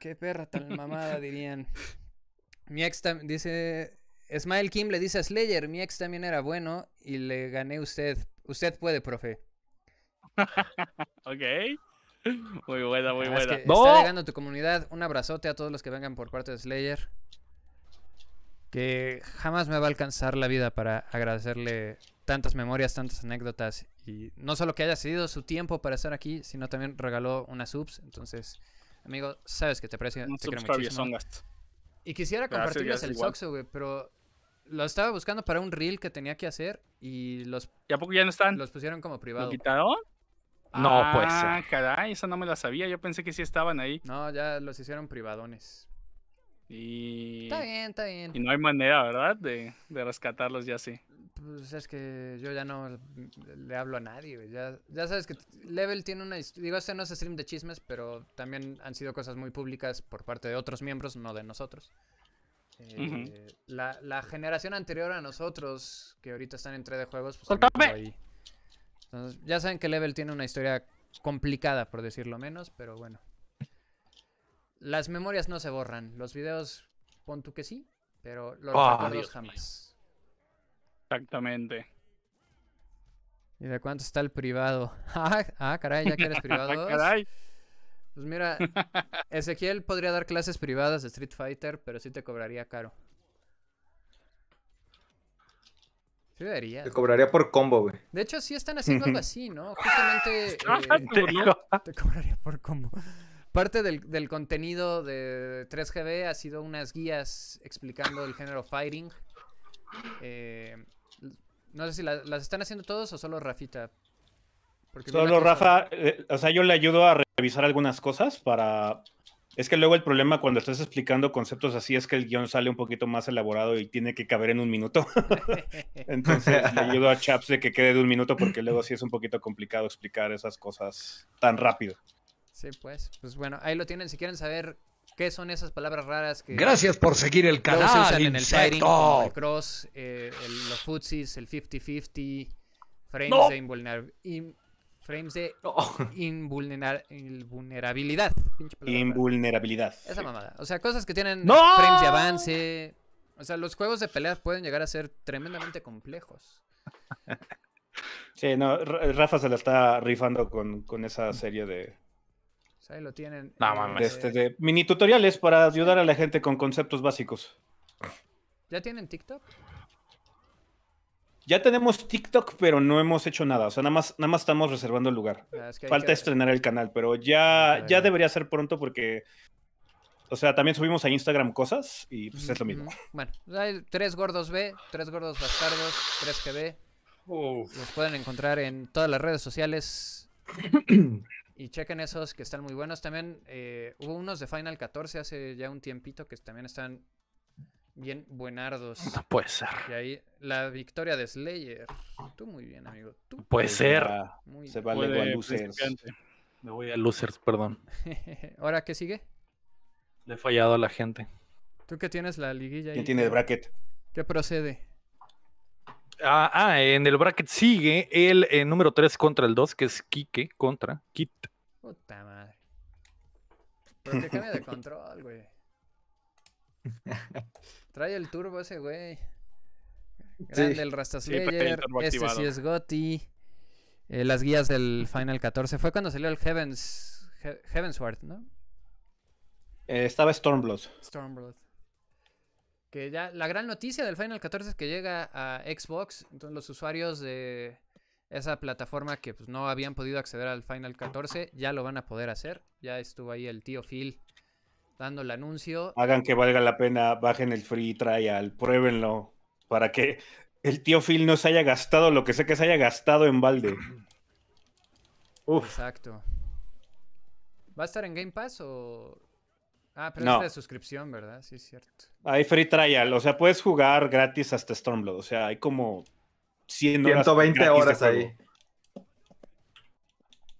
qué perra tan mamada, dirían. Mi ex dice. Smile Kim le dice a Slayer: Mi ex también era bueno y le gané usted. Usted puede, profe. ok. Muy buena, muy ah, buena. Está llegando a tu comunidad. Un abrazote a todos los que vengan por parte de Slayer que jamás me va a alcanzar la vida para agradecerle tantas memorias, tantas anécdotas y no solo que haya cedido su tiempo para estar aquí, sino también regaló unas subs, entonces amigo, sabes que te aprecio, te quiero muchísimo. Y quisiera compartirles el Soxo, pero lo estaba buscando para un reel que tenía que hacer y los poco ya no están? Los pusieron como privado. ¿Lo quitaron? No, pues. Ah, eh. caray, eso no me lo sabía. Yo pensé que sí estaban ahí. No, ya los hicieron privadones. Y... Está bien, está bien. Y no hay manera, ¿verdad? De, de rescatarlos ya así. Pues es que yo ya no le hablo a nadie, ya, ya, sabes que Level tiene una... Digo, este no es stream de chismes, pero también han sido cosas muy públicas por parte de otros miembros, no de nosotros. Eh, la, generación anterior a nosotros, que ahorita están en 3D juegos, pues ya saben que Level tiene una historia complicada, por decirlo menos, pero bueno. Las memorias no se borran. Los videos, pon tú que sí, pero los oh, recuerdos jamás. Exactamente. ¿Y de cuánto está el privado? ah, ah, caray, ya quieres eres privado. Ah, pues mira, Ezequiel podría dar clases privadas de Street Fighter, pero sí te cobraría caro. Sí Te cobraría por combo, güey. De hecho, sí están haciendo algo así, ¿no? Justamente. Eh, te cobraría por combo. Parte del, contenido de 3GB ha sido unas guías explicando el género fighting. Eh, no sé si las están haciendo todos o solo Rafita. Porque solo Rafa, eh, o sea, yo le ayudo a revisar algunas cosas para... Es que luego el problema cuando estás explicando conceptos así es que el guión sale un poquito más elaborado y tiene que caber en un minuto. Entonces le ayudo a Chaps de que quede de un minuto porque luego sí es un poquito complicado explicar esas cosas tan rápido. Sí, pues. Pues bueno, ahí lo tienen. Si quieren saber qué son esas palabras raras que. Gracias por seguir el canal. Se usan en el fighting, cross, eh, los footsies, el 50-50, frames, de invulnerabilidad. frames de invulnerabilidad. Invulnerabilidad. Esa mamada. O sea, cosas que tienen frames de avance. O sea, los juegos de peleas pueden llegar a ser tremendamente complejos. Sí, no, Rafa se la está rifando con esa serie de, pues ahí lo tienen. Eh, este, de mini tutoriales para ayudar a la gente con conceptos básicos. ¿Ya tienen TikTok? Ya tenemos TikTok, pero no hemos hecho nada. O sea, nada más, nada más estamos reservando el lugar. Ah, Falta estrenar el canal, pero ya, ya debería ser pronto porque. O sea, también subimos a Instagram cosas y pues es lo mismo. Bueno, pues hay tres gordos B, tres gordos bastardos, tres que B Los pueden encontrar en todas las redes sociales. Y chequen esos que están muy buenos. También eh, hubo unos de Final 14 hace ya un tiempito que también están bien buenardos. No puede ser. Y ahí la victoria de Slayer. Tú muy bien, amigo. puede ser. se vale losers. Me voy a losers, perdón. ¿Ahora qué sigue? Le he fallado a la gente. ¿Tú qué tienes la liguilla ahí? ¿Quién tiene el bracket? ¿Qué procede? Ah, ah, en el bracket sigue el, eh, número 3 contra el 2, que es Kike contra Kit. Puta madre. Pero que cambia de control, güey. Trae el turbo ese, güey. Grande el Rastaslayer. este sí es Gotti. Eh, las guías del Final 14. Fue cuando salió el Heavens, Heavensward, ¿no? Eh, estaba Stormblood. Stormblood. Que ya la gran noticia del Final 14 es que llega a Xbox. Entonces los usuarios de esa plataforma que pues, no habían podido acceder al Final 14 ya lo van a poder hacer. Ya estuvo ahí el tío Phil dando el anuncio. Hagan que valga la pena, bajen el free trial, pruébenlo para que el tío Phil no se haya gastado lo que sé que se haya gastado en balde. Exacto. ¿Va a estar en Game Pass o Ah, pero es de suscripción, ¿verdad? Sí, es cierto. Hay free trial, o sea, puedes jugar gratis hasta Stormblood, o sea, hay como 100 horas 120 horas ahí.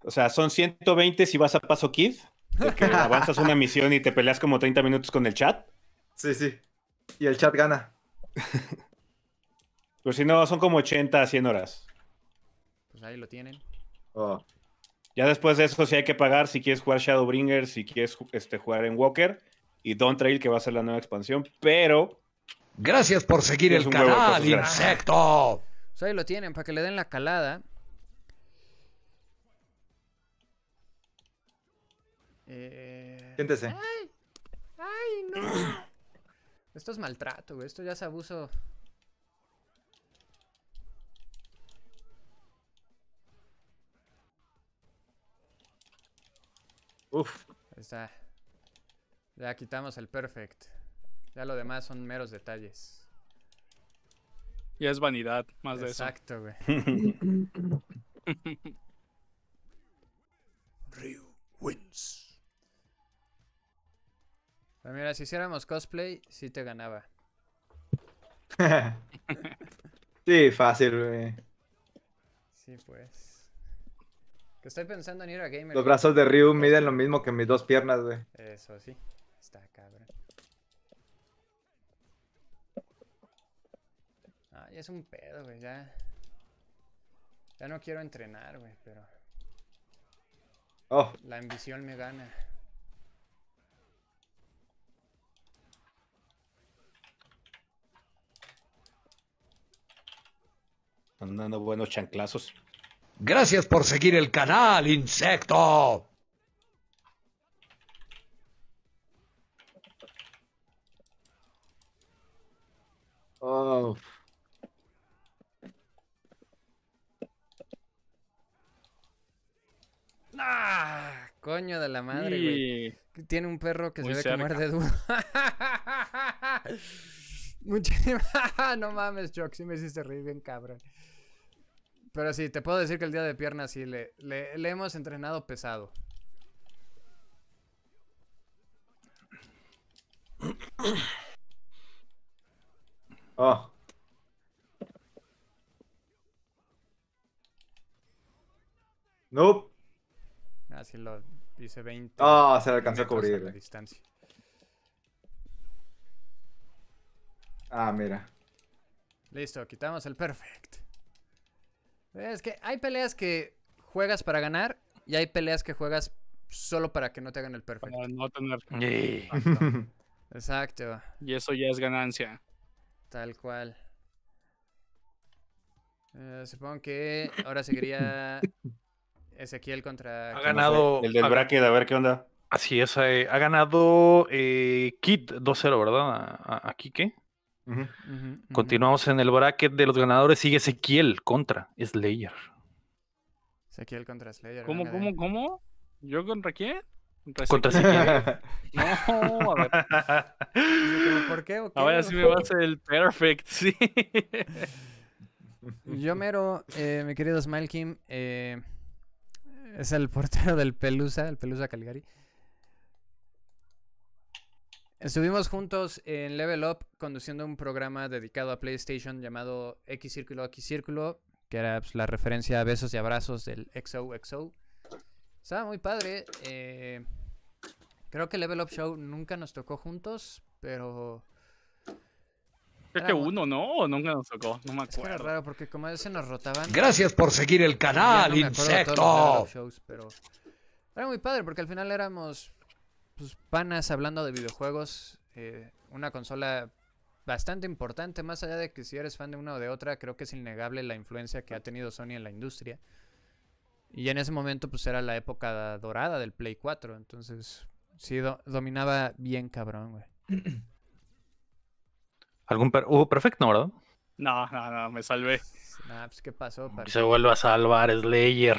O sea, son 120 si vas a Paso Kid, avanzas una misión y te peleas como 30 minutos con el chat. Sí, sí. Y el chat gana. Pues si no, son como 80 a 100 horas. Pues ahí lo tienen. Oh. Ya después de eso sí hay que pagar si quieres jugar Shadowbringer, si quieres este, jugar en Walker y Don Trail, que va a ser la nueva expansión, pero... Gracias por seguir el canal, insecto. Pues ahí lo tienen, para que le den la calada. Eh... Siéntese. Ay, no. Esto es maltrato, Esto ya es abuso Uf. Ya quitamos el perfect. Ya lo demás son meros detalles. Y es vanidad, más de eso. Exacto, güey. Ryu wins. Pero pues mira, si hiciéramos cosplay, sí te ganaba. sí, fácil, güey. Sí, pues. Estoy pensando en ir a Gamer. Los brazos de Ryu miden lo mismo que mis dos piernas, güey. Eso sí. Está cabrón. Ah, ya es un pedo, güey. Ya. no quiero entrenar, güey, pero. Oh. La ambición me gana. Andando buenos chanclazos. Gracias por seguir el canal, insecto. Oh. Ah, coño de la madre, güey. Tiene un perro que se ve comer de duro. Muchísimas. no mames, Choc, si me hiciste reír bien, cabrón. Pero sí, te puedo decir que el día de piernas sí le, hemos entrenado pesado. Oh. Nope. Así ah, lo dice 20. Ah, se le alcanzó a cubrir. la distancia. Ah, mira. Listo, quitamos el perfect. Es que hay peleas que juegas para ganar y hay peleas que juegas solo para que no te hagan el perfecto. Para no tener. Exacto. Y eso ya es ganancia. Tal cual. Eh, supongo que ahora seguiría Ezequiel contra. Ha ganado. El del bracket, a ver qué onda. Así es, eh, ha ganado eh, Kit 2-0, ¿verdad? a Kike. Continuamos en el bracket de los ganadores. Sigue Ezequiel contra Slayer. Ezequiel contra Slayer. ¿Cómo, cómo, cómo? ¿Yo contra quién? ¿Contra Ezequiel? no, a ver. ¿Por qué? Ahora sí me va a hacer el perfect, Yo mero, eh, mi querido Smile Kim, eh, es el portero del Pelusa, el Pelusa Calgary. Estuvimos juntos en Level Up conduciendo un programa dedicado a PlayStation llamado X Círculo X Círculo, que era pues, la referencia a besos y abrazos del XOXO. Estaba muy padre. Eh, creo que Level Up Show nunca nos tocó juntos, pero... Creo que uno, ¿no? nunca nos tocó? No me acuerdo. Es raro porque como a veces nos rotaban... Gracias por seguir el canal, insecto. Era muy padre porque al final éramos pues, panas hablando de videojuegos, eh, una consola bastante importante, más allá de que si eres fan de una o de otra, creo que es innegable la influencia que ha tenido Sony en la industria. Y en ese momento pues era la época dorada del Play 4, entonces sí dominaba bien cabrón, güey. ¿Algún per hubo perfecto, no, No, no, me salvé. Nah, pues ¿qué pasó? Se vuelve a salvar Slayer.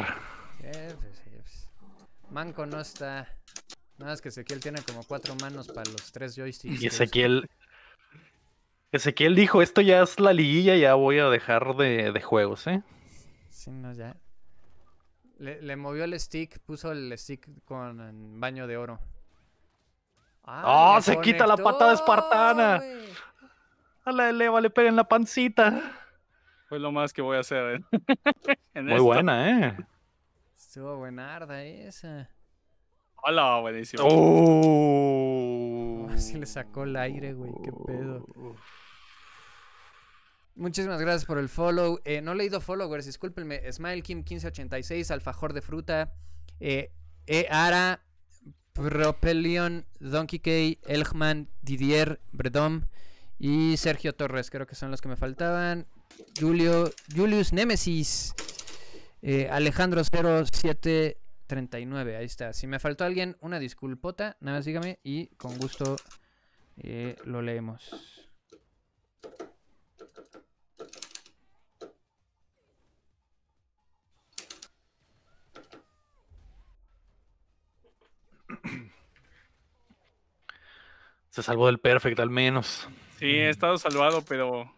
Manco no está. Nada es que Ezequiel tiene como cuatro manos para los tres joysticks. Y Ezequiel. Ezequiel dijo: Esto ya es la liguilla, ya voy a dejar de, de juegos, ¿eh? Sí, no, ya. Le, movió el stick, puso el stick con baño de oro. ¡Ah! se quita la patada espartana! A la eleva le peguen en la pancita. Fue lo más que voy a hacer. ¿eh? Muy buena, ¿eh? Estuvo buenarda esa. Hola, buenísimo. Oh. Así le sacó el aire, güey. Qué pedo. Muchísimas gracias por el follow. Eh, no he leído followers, discúlpenme. Smile Kim 1586, Alfajor de Fruta, eh, E. Ara, Propelion, Donkey K, Elgman, Didier, Bredom y Sergio Torres. Creo que son los que me faltaban. Julio, Julius Nemesis, eh, Alejandro 07. 39, ahí está. Si me faltó alguien, una disculpota, nada sígame y con gusto eh, lo leemos. Se salvó del perfecto, al menos. Sí, he estado salvado, pero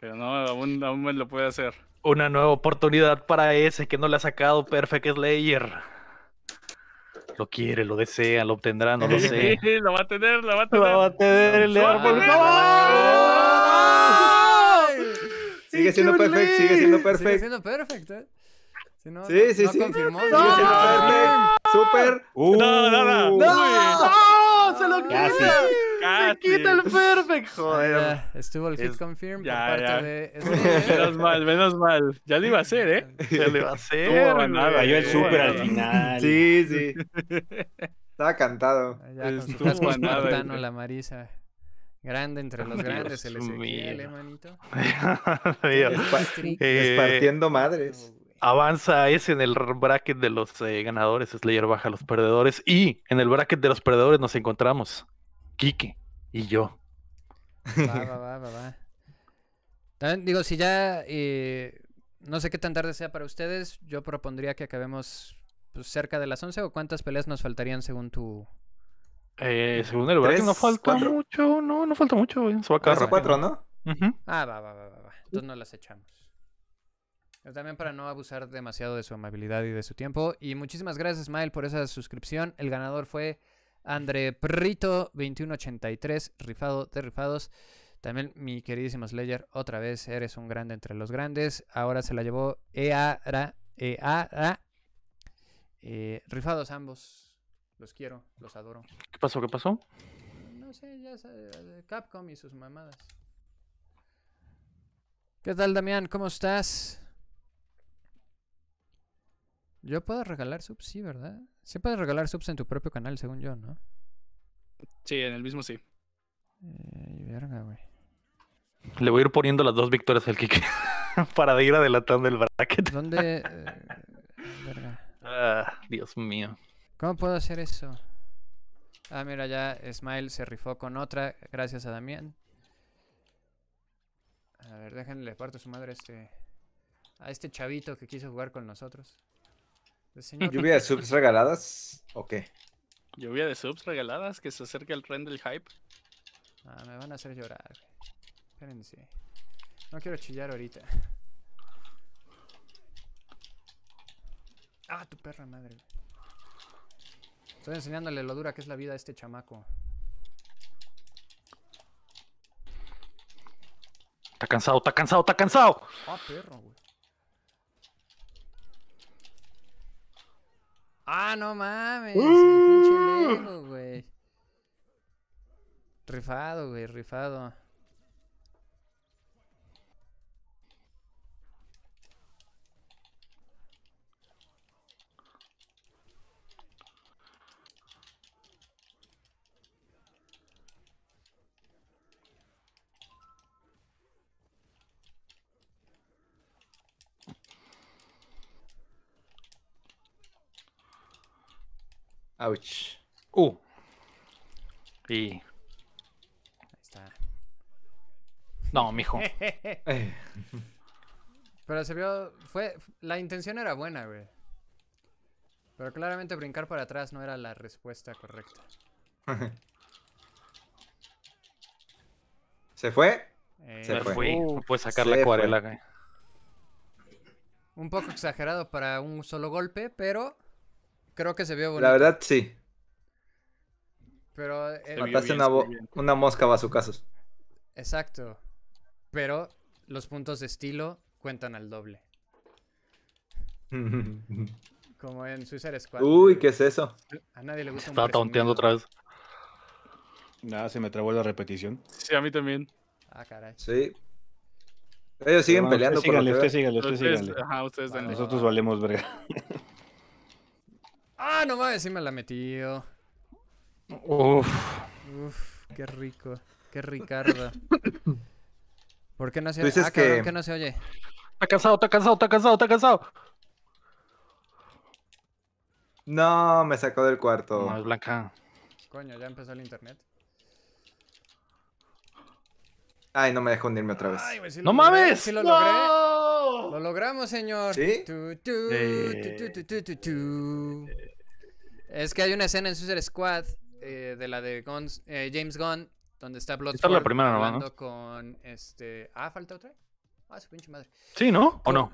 pero no, aún me lo puede hacer una nueva oportunidad para ese que no le ha sacado Perfect Slayer. Lo quiere, lo desea, lo obtendrá, no lo sé. lo va a tener, lo va a tener. Lo va a tener el árbol. Sigue siendo perfect sigue siendo perfecto. Sigue siendo perfecto, eh. sí, sí, sí. Confirmó, sigue siendo perfecto. Super. no, no, no. Uh. No, se lo quiere se quita el perfect, joder. Estuvo el hit confirm por parte de. Este menos mal, menos mal. Ya lo iba a hacer, ¿eh? Ya le iba a hacer. Cayó el eh. super al final. Sí, sí. Estaba cantado. Estuvo con su la Marisa. Grande entre los grandes, el Ezequiel, hermanito. Eh, eh, Partiendo madres. Avanza ese en el bracket de los ganadores, Slayer baja a los perdedores y en el bracket de los perdedores nos encontramos Quique y yo. Va, va, va, va, va. También, digo, si ya eh, no sé qué tan tarde sea para ustedes, yo propondría que acabemos pues, cerca de las 11 o cuántas peleas nos faltarían según tu... Eh, según el lugar, no falta mucho, no, no falta mucho, se va a acabar. cuatro, ¿no? Ah, va, va, va, va. Entonces no las echamos. también para no abusar demasiado de su amabilidad y de su tiempo. Y muchísimas gracias, Mael, por esa suscripción. El ganador fue Andre Prito, 2183, rifado de rifados. También mi queridísimo Slayer, otra vez eres un grande entre los grandes. Ahora se la llevó EARA. EARA. Eh, rifados ambos. Los quiero, los adoro. ¿Qué pasó? ¿Qué pasó? No sé, ya Capcom y sus mamadas. ¿Qué tal, Damián? ¿Cómo estás? Yo puedo regalar subs, sí, ¿verdad? Se puede regalar subs en tu propio canal, según yo, ¿no? Sí, en el mismo sí. Eh, verga, güey. Le voy a ir poniendo las dos victorias al Kike para ir adelantando el bracket. ¿Dónde? Eh, verga. Ah, Dios mío. ¿Cómo puedo hacer eso? Ah, mira, ya Smile se rifó con otra, gracias a Damián. A ver, déjenle, parte a su madre este, a este chavito que quiso jugar con nosotros. ¿Lluvia de subs regaladas o qué? Lluvia de subs regaladas que se acerca el tren del hype. Ah, me van a hacer llorar. Espérense. No quiero chillar ahorita. Ah, tu perra madre. Estoy enseñándole lo dura que es la vida a este chamaco. Está cansado, está cansado, está cansado. Ah, perro, güey. Ah, no mames. ¡Uh! pinche Lego, güey. Rifado, güey, rifado. Ouch. Uh. Y. Ahí está. No, mijo. Eh. Pero se vio. Fue. La intención era buena, güey. Pero claramente brincar para atrás no era la respuesta correcta. ¿Se fue? Eh, se fue. Uh, sacar la acuarela, Un poco exagerado para un solo golpe, pero Creo que se vio bonito. La verdad, sí. Pero. Eh, Mataste bien, una, una, mosca caso. Exacto. Pero los puntos de estilo cuentan al doble. Como en Suicide Squad. Uy, ¿qué es eso? A nadie le gusta Estaba tonteando otra vez. Nada, se me trabó la repetición. Sí, a mí también. Ah, caray. Sí. Ellos siguen peleando. Usted síganle, usted síganle, usted Nosotros valemos verga. Ah, no mames, sí me la metido. Uf. Uf, qué rico. Qué ricardo. ¿Por qué no se oye? Ah, cabrón, que... no se oye? Está cansado, está cansado, está cansado, está cansado. No, me sacó del cuarto. ¡Más blanca. Coño, ya empezó el internet. Ay, no me dejo unirme otra vez. ¡No mames! lo ¡No! Lo logramos, señor. ¿Sí? tú, tú es que hay una escena en Suicide Squad eh, de la de eh, James Gunn donde está Bloodsport la con este... Ah, falta otra. Ah, su pinche madre. Sí, ¿no? ¿O no?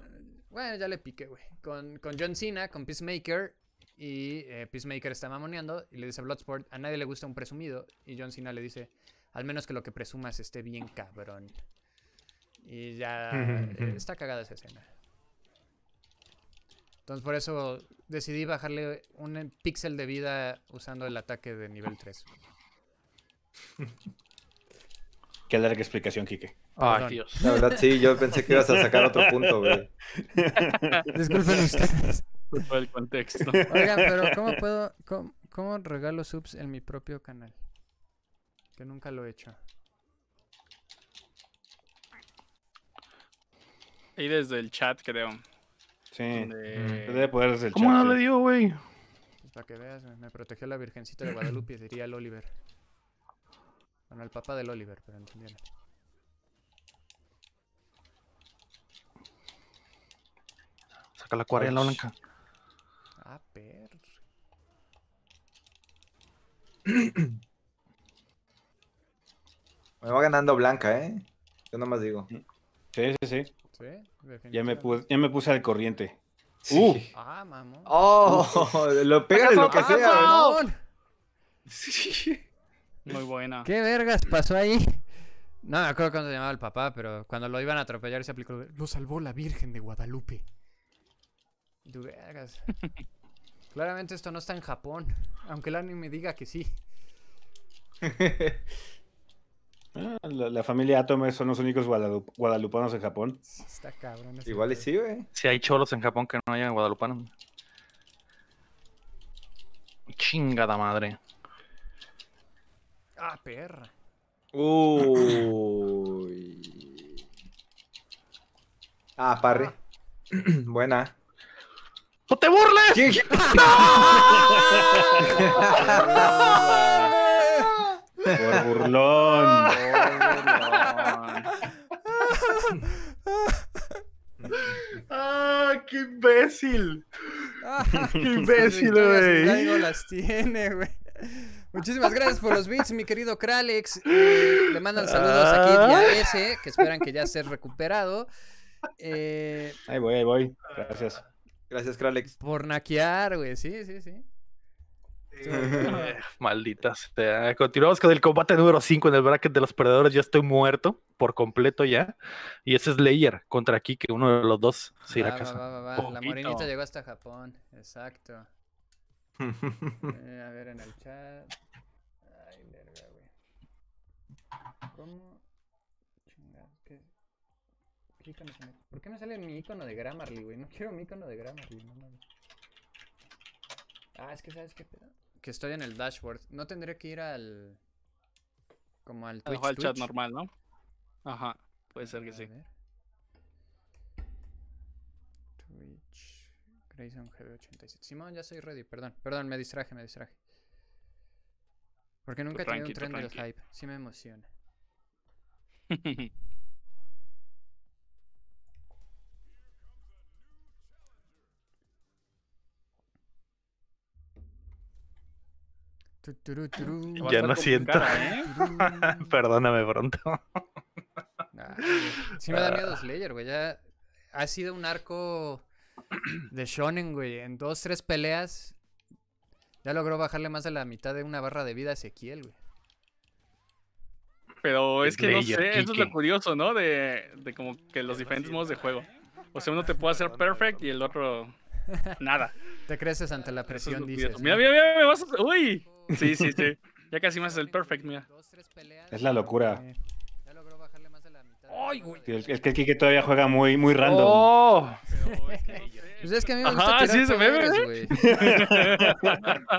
Bueno, ya le piqué, güey. Con, John Cena, con Peacemaker y eh, Peacemaker está mamoneando y le dice a Bloodsport, a nadie le gusta un presumido y John Cena le dice, al menos que lo que presumas esté bien cabrón. Y ya está cagada esa escena. Entonces por eso decidí bajarle un píxel de vida usando el ataque de nivel 3. Qué larga explicación, Kike. Ay, Dios. La verdad, sí, yo pensé que ibas a sacar otro punto, güey. Disculpen ustedes. Por el contexto. Oigan, pero ¿cómo puedo. Cómo, regalo subs en mi propio canal? Que nunca lo he hecho. Ahí desde el chat, creo. Sí. Debe poder ¿Cómo no le dio, güey? Para que veas, me protegió la Virgencita de Guadalupe, diría el Oliver. Bueno, el papá del Oliver, pero entendieron. Saca la la blanca. Ah, perro. Me va ganando blanca, ¿eh? Yo nomás digo. Sí, sí, sí. Ya me, puse, ya me puse al corriente. ¡Uh! ¡Ah, mamón! ¡Oh! Lo pega de lo que sea. Sí. Muy buena. ¿Qué vergas pasó ahí? No me acuerdo cuando se llamaba el papá, pero cuando lo iban a atropellar se aplicó. Lo salvó la Virgen de Guadalupe. vergas. Claramente esto no está en Japón, aunque el anime diga que sí. Ah, la, familia Atome son los únicos guadalupanos en Japón. Está Igual y sí, güey. Si hay cholos en Japón que no hayan guadalupanos. Chingada madre. Ah, perra. Uy. ah, parre. Ah. Buena. ¡No te burles! Por burlón. ¡Ah, qué imbécil! ¡Qué imbécil, güey! no las tiene, güey. Muchísimas gracias por los beats, mi querido Kralex. Eh, le mandan saludos aquí ah. a ese, que esperan que ya estés recuperado. Eh, ahí voy, ahí voy. Gracias. Gracias, Kralex. Por naquear, güey. Sí, sí, sí. Malditas Continuamos con el combate número 5 en el bracket de los perdedores. Ya estoy muerto por completo ya. Y ese es Leyer contra Kike, uno de los dos se irá a casa. La morenita llegó hasta Japón. Exacto. Eh, a ver en el chat. Ay, verga, güey. ¿Cómo? ¿Por qué me sale mi icono de Grammarly, güey? No quiero mi icono de Grammarly, Ah, es que sabes qué pedo que estoy en el dashboard, ¿no tendré que ir al... como al Twitch? al chat normal, ¿no? Ajá, puede ser que sí. Twitch, Grayson GB87. Simón, ya soy ready, perdón, perdón, me distraje, me distraje. Porque nunca he tenido un tren del hype, sí me emociona. ya no siento. ¿eh? Perdóname pronto. Si me da ah. miedo Slayer, güey. Ya ha sido un arco de shonen, güey. En dos, tres peleas ya logró bajarle más de la mitad de una barra de vida a Ezequiel, güey. Pero es que no sé, eso es lo curioso, ¿no? De, como que los diferentes modos de juego. O sea, uno te puede hacer perfect y el otro nada. Te creces ante la presión, Mira, mira, mira, me vas a... ¡Uy! Sí, sí, sí. Ya casi más es el perfect, mira. Es la locura. Eh, ya bajarle más de la mitad. ¡Ay, güey! Es que el Kike todavía juega muy, muy random. ¡Oh! Pero que Pues es que a mí me gusta Ajá, tirar sí, eso, güey.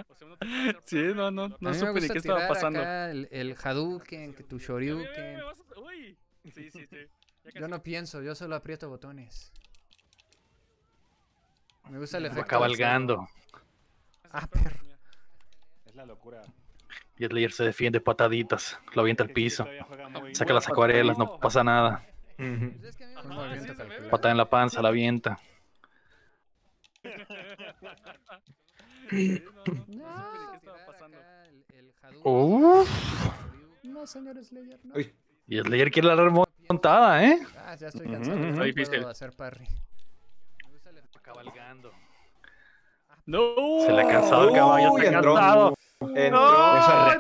Pues sí, no, no, no supe ni qué estaba pasando. el, el Hadouken, que tu Shoryuken. Uy. Sí, sí, sí. Yo no pienso, yo solo aprieto botones. Me gusta el efecto. cabalgando. Ah, perro. Y Slayer se defiende pataditas, lo avienta al piso, saca las acuarelas, no pasa nada. Patada en la panza, la avienta. Uf. No, señor Slayer, no. Y Slayer quiere la remontada, ¿eh? ya estoy cansado. Está difícil. No. Se le ha cansado el caballo. Se ha cansado. Esas no, eh.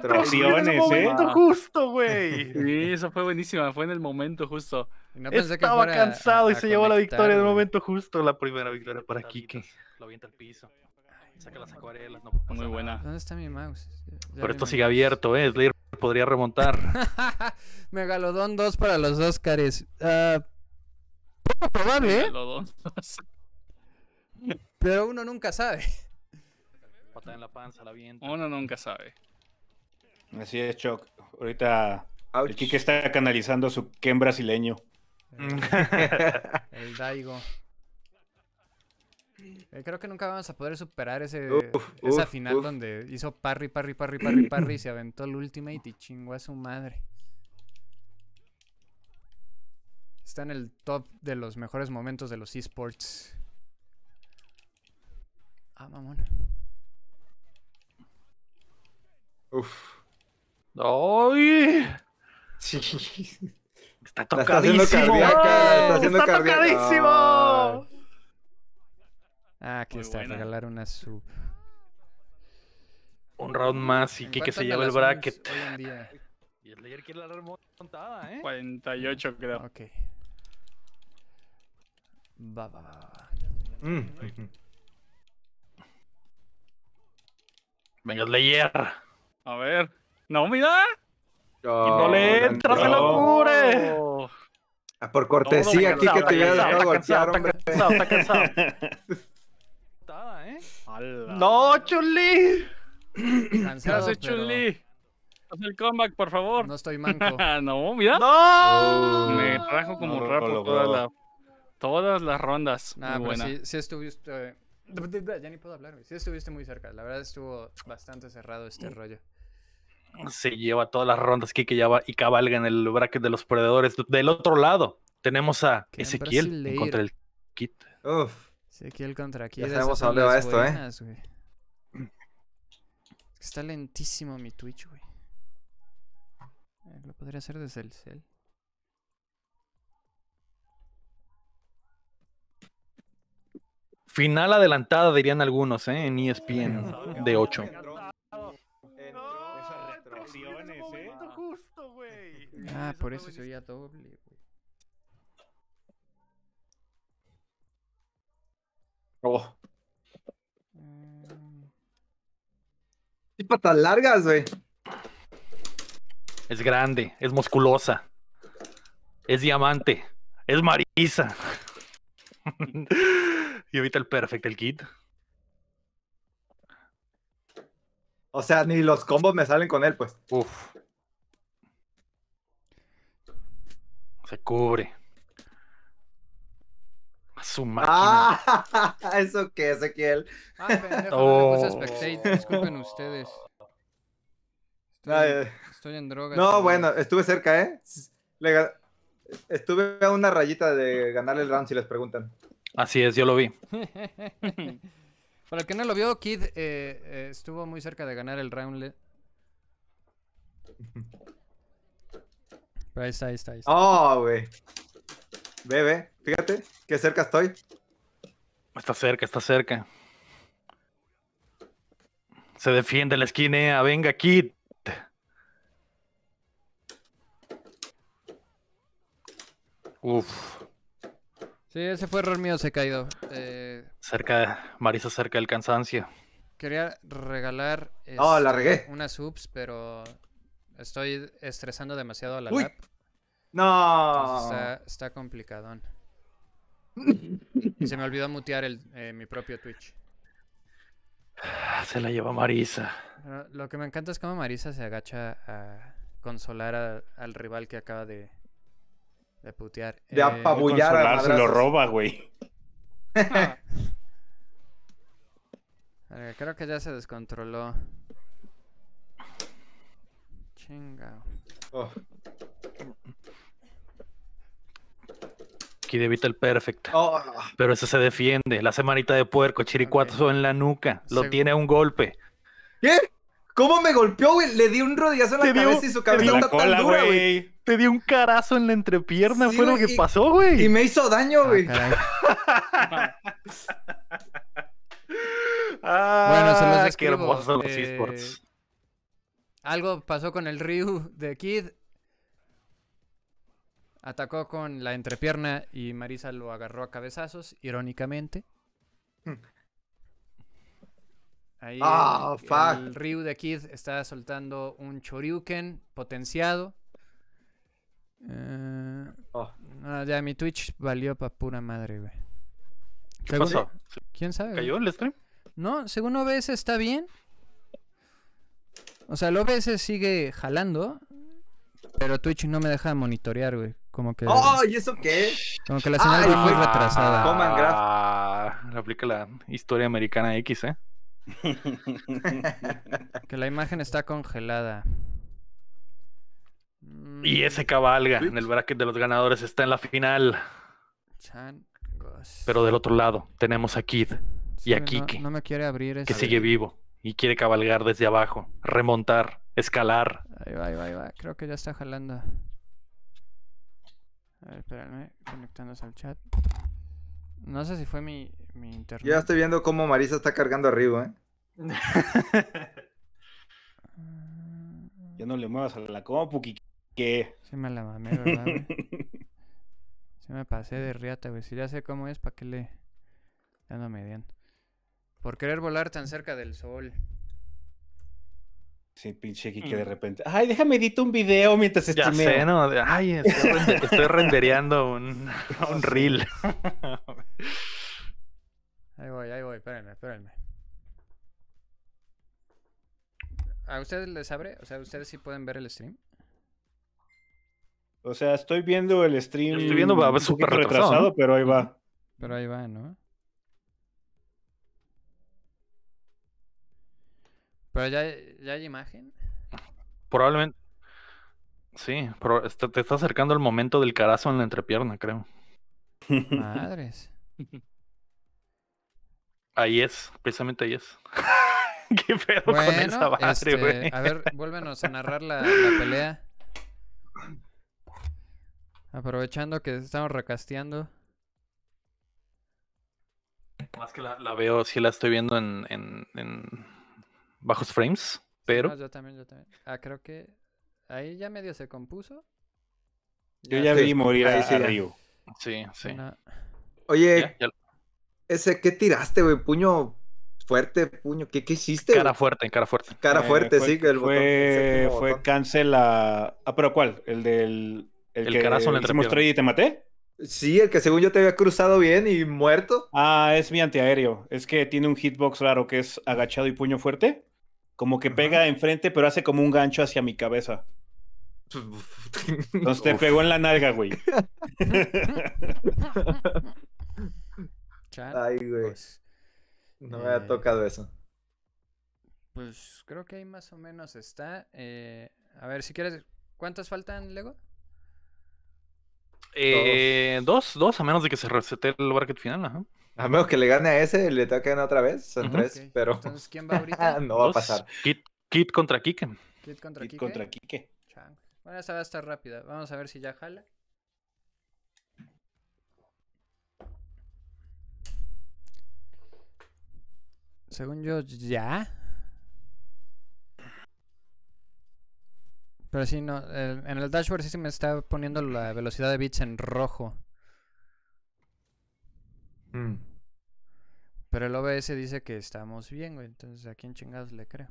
en el momento justo, güey. Sí, eso fue buenísimo fue en el momento justo. Estaba cansado y se llevó la victoria en el momento justo, la primera victoria para Kike. Lo avienta al piso. Saca las acuarelas, no Muy buena. ¿Dónde está mi mouse? Pero esto sigue abierto, eh. Slayer podría remontar. Megalodón 2 para los Óscares ah, probable, ¿eh? Pero uno nunca sabe. Patada en la panza, la viento. Uno nunca sabe. Así es, Choc. Ahorita el Kike está canalizando su Ken brasileño. el Daigo. Eh, creo que nunca vamos a poder superar ese, esa final donde hizo parry, parry, parry, parry, parry y se aventó el ultimate y chingó a su madre. Está en el top de los mejores momentos de los esports. Ah, mamón. Uf. ¡Ay! Sí. Está tocadísimo. Está haciendo cardíaca. Está, haciendo está tocadísimo. Ah, aquí está. Buena. Regalar una sub. Un round más y que se lleva el bracket. Hoy en Y el layer quiere la remontada, ¿eh? 48 creo. Ok. Va, va, va. Mm. Venga, Slayer. A ver. No, mira. No, no le entra! se lo cure! Ah, por cortesía, aquí que te hubiera a golpear, hombre. Está cansado, está cansado. ¿eh? No, Chuli. Gracias, Chuli. Haz el comeback, por favor. No estoy manco. no, mira. ¡No! Oh. Me trajo como un rapo todas, las rondas. Ah, bueno. si estuviste ya ni puedo hablar, güey. Sí estuviste muy cerca. La verdad estuvo bastante cerrado este mm. rollo. Se lleva todas las rondas Que Kike y cabalga en el bracket de los perdedores. Del otro lado tenemos a Ezequiel contra el Kit. Ezequiel contra Kit. Ya sabemos a de esto, eh. Está lentísimo mi Twitch, güey. Lo podría hacer desde el cel. Final adelantada, dirían algunos, ¿eh? en ESPN de 8. ¿eh? Ah, por eso se oía doble, Oh. Y mm. patas largas, güey. Es grande, es musculosa, es diamante, es marisa. Y ahorita el perfecto, el kit. O sea, ni los combos me salen con él, pues. Uf. Se cubre. A su máquina. Ah, ¿Eso qué es, Ezequiel? Ah, pendejo, no oh. disculpen ustedes. Estoy, en eh. droga. No, bueno, estuve cerca, ¿eh? estuve a una rayita de ganar el round si les preguntan. Así es, yo lo vi. Para el que no lo vio, Kid eh, eh, estuvo muy cerca de ganar el round. Oh, güey. Bebe, fíjate, qué cerca estoy. Está cerca, está cerca. Se defiende la esquina, eh. ah, venga, Kid. Uf. Sí, ese fue error mío, se ha caído. Eh, cerca, Marisa, cerca del cansancio. Quería regalar este, unas subs, pero estoy estresando demasiado a la Uy. No. Está, complicadón. Y se me olvidó mutear el, eh, mi propio Twitch. Se la lleva Marisa. Lo que me encanta es cómo Marisa se agacha a consolar al rival que acaba de de putear. De eh, apabullar a Se lo roba, güey. Creo que ya se descontroló. Chinga. Oh. Kid el perfecto. Oh. Pero ese se defiende. La semanita de puerco, chiricuazo en la nuca. Lo tiene a un golpe. ¿Qué? ¿Cómo me golpeó, güey? Le di un rodillazo en la cabeza y su cabeza está tan dura, güey. Te dio un carazo en la entrepierna, fue lo que pasó, güey. Y me hizo daño, ah, güey. Ah, bueno, se los escribo. Qué los eh, Algo pasó con el Ryu de Kid. Atacó con la entrepierna y Marisa lo agarró a cabezazos, irónicamente. Hmm. Ahí ah, el, el, Ryu de Kid está soltando un Choryuken potenciado. Eh, oh. ya mi Twitch valió Para pura madre, güey. ¿Qué pasó? ¿Quién sabe? ¿Cayó el stream? No, según OBS está bien. O sea, el OBS sigue jalando, pero Twitch no me deja monitorear, güey. Como que. ¡Oh! ¿Y eso qué? Como que la señal fue muy retrasada. Ah, Coman ah, aplica la historia americana X, ¿eh? que la imagen está congelada. Y mm. ese cabalga en el bracket de los ganadores, está en la final. Pero del otro lado tenemos a Kid y a Kike. No, me quiere abrir Que sigue vivo y quiere cabalgar desde abajo, remontar, escalar. Ahí va, ahí va, ahí va. Creo que ya está jalando. A ver, espérame, conectándose al chat. No sé si fue mi, mi Ya estoy viendo cómo Marisa está cargando arriba, ¿eh? Ah. ya no le muevas a la compu, Kike. ¿Qué? Sí me la mamé, ¿verdad, güey? sí me pasé de riata, güey. Si ya sé cómo es, ¿para qué le ando mediando? Por querer volar tan cerca del sol. Sí, pinche aquí que mm. de repente. Ay, déjame editar un video mientras estoy... ¿no? Ay, estoy, estoy rendereando un, un reel. ahí voy, ahí voy, espérenme, espérenme. ¿A ustedes les abre? O sea, ¿ustedes sí pueden ver el stream? O sea, estoy viendo el stream. estoy viendo, va súper retrasado, retrasado pero ahí va. Pero ahí va, ¿no? Pero ya, ya hay imagen. Probablemente. Sí, pero te está acercando el momento del carazo en la entrepierna, creo. Madres. Ahí es, precisamente ahí es. Qué pedo con esa madre, este, güey. a ver, vuélvenos a narrar la pelea. Aprovechando que estamos recasteando. Más que la, veo, sí la estoy viendo en, bajos frames, pero... yo también, yo también. Ah, creo que ahí ya medio se compuso. Yo ya, vi morir a, ese Sí, sí. Oye, ese, ¿qué tiraste, güey? Puño fuerte, puño. ¿Qué, qué hiciste? Cara fuerte, cara fuerte. Cara eh, fuerte, sí. Que el fue, fue cancel a... Ah, pero ¿cuál? ¿El del el, que carazo y te maté. Sí, el que según yo te había cruzado bien y muerto. Ah, es mi antiaéreo. Es que tiene un hitbox raro que es agachado y puño fuerte. Como que pega enfrente, pero hace como un gancho hacia mi cabeza. Nos te pegó en la nalga, güey. Ay, güey. Pues, no me ha eh, tocado eso. Pues creo que ahí más o menos está. Eh, a ver, si quieres, ¿cuántas faltan, Lego? Eh, dos. dos. a menos de que se resete el bracket final, ajá. A menos que le gane a ese, le ganar otra vez, pero... Entonces, ¿quién va ahorita? no va a pasar. Kit, contra Kike. Kit contra Kit contra Kike. Bueno, esa va a estar rápida. Vamos a ver si ya jala. Según yo, ya. Pero sí, no. en el dashboard sí se me está poniendo la velocidad de bits en rojo. Mm. Pero el OBS dice que estamos bien, güey. Entonces, ¿a quién chingados le creo?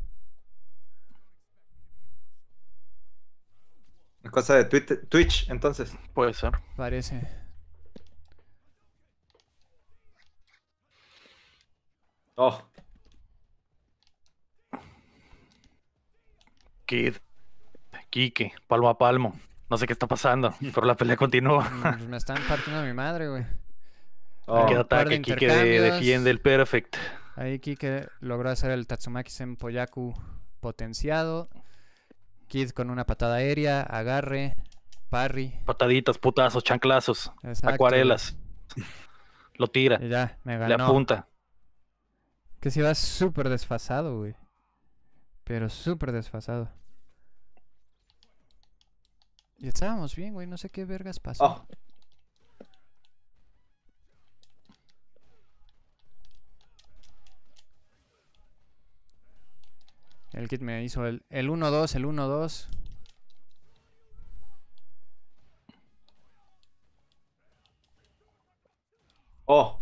Es cosa de Twitch, entonces. Puede ser. Parece. Oh. Kid. Quique, palmo a palmo. No sé qué está pasando, pero la pelea continúa. Mm, pues me están partiendo mi madre, güey. Oh, ataque, Kike defiende el perfect. Ahí Kike logró hacer el Tatsumaki Senpoyaku potenciado. Kid con una patada aérea, agarre, parry. Pataditas, putazos, chanclazos, acuarelas. Lo tira. ya, me ganó. Le apunta. Que se va súper desfasado, güey. Pero súper desfasado. Y estábamos bien, güey, no sé qué vergas pasó. Ah. El kit me hizo el 1-2, el 1-2. Oh.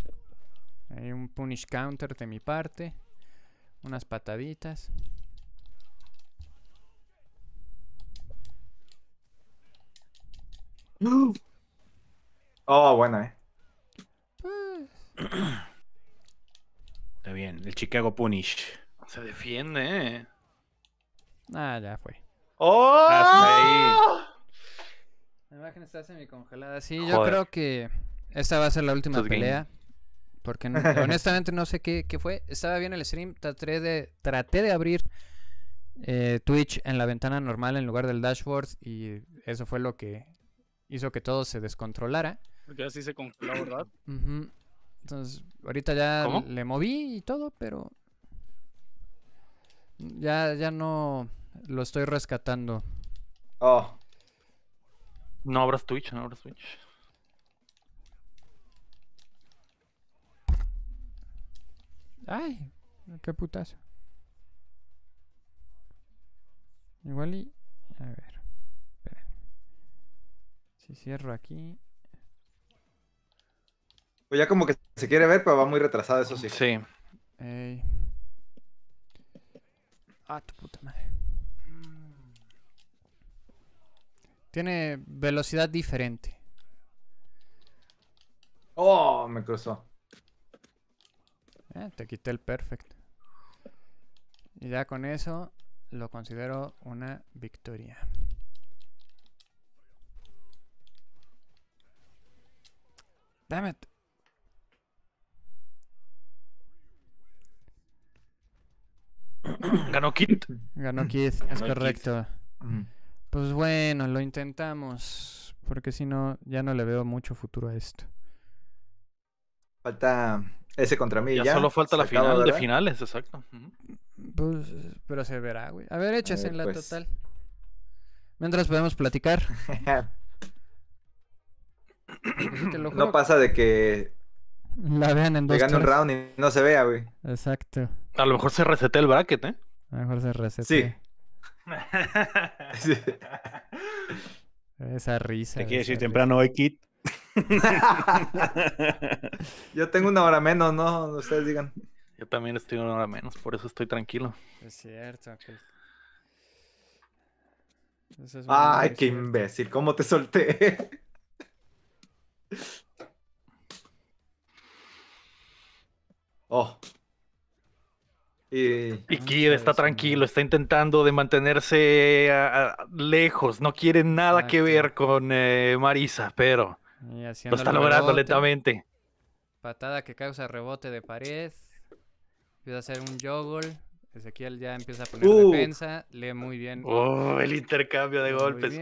Hay un punish counter de mi parte. Unas pataditas. Oh, buena, eh. Está bien, el Chicago Punish. Se defiende, eh. Ah, ya fue. ¡Oh! La imagen está semicongelada. Sí, yo creo que esta va a ser la última pelea. Porque honestamente no sé qué, fue. Estaba bien el stream. Traté de, de abrir eh, Twitch en la ventana normal en lugar del dashboard. Y eso fue lo que hizo que todo se descontrolara. Porque así se congeló, ¿verdad? Entonces, ahorita ya le moví y todo, pero ya, ya no lo estoy rescatando. Oh. No abras Twitch, no abras Twitch. Ay, qué putazo. Igual y... A ver. Si cierro aquí. Pues ya como que se quiere ver, pero va muy retrasado, eso sí. Sí. Ah, tu puta madre. Tiene velocidad diferente. Oh, me cruzó. Eh, te quité el perfecto. Y ya con eso lo considero una victoria. Damn it. Ganó Kit. Ganó Kit, es correcto. Pues bueno, lo intentamos. Porque si no, ya no le veo mucho futuro a esto. Falta ese contra mí. Ya, solo falta la final de finales, exacto. Pues, pero se verá, güey. A ver, échase en la pues. total. Mientras podemos platicar. Pues no pasa de que la vean en dos. gane un round y no se vea, güey. Exacto. A lo mejor se resete el bracket, ¿eh? A lo mejor se resete. Sí. Esa risa. Te quiere decir temprano hoy, Kit. Yo tengo una hora menos, ¿no? Ustedes digan. Yo también estoy una hora menos, por eso estoy tranquilo. Es cierto. Ay, qué imbécil, ¿cómo te solté? Oh. Y, y ah, Kid está tranquilo, está intentando de mantenerse lejos, no quiere nada que ver con eh, Marisa, pero lo está logrando lentamente. Patada que causa rebote de pared, empieza a hacer un joggle, Ezequiel ya empieza a poner uh. defensa, lee muy bien. ¡Oh, el intercambio de golpes!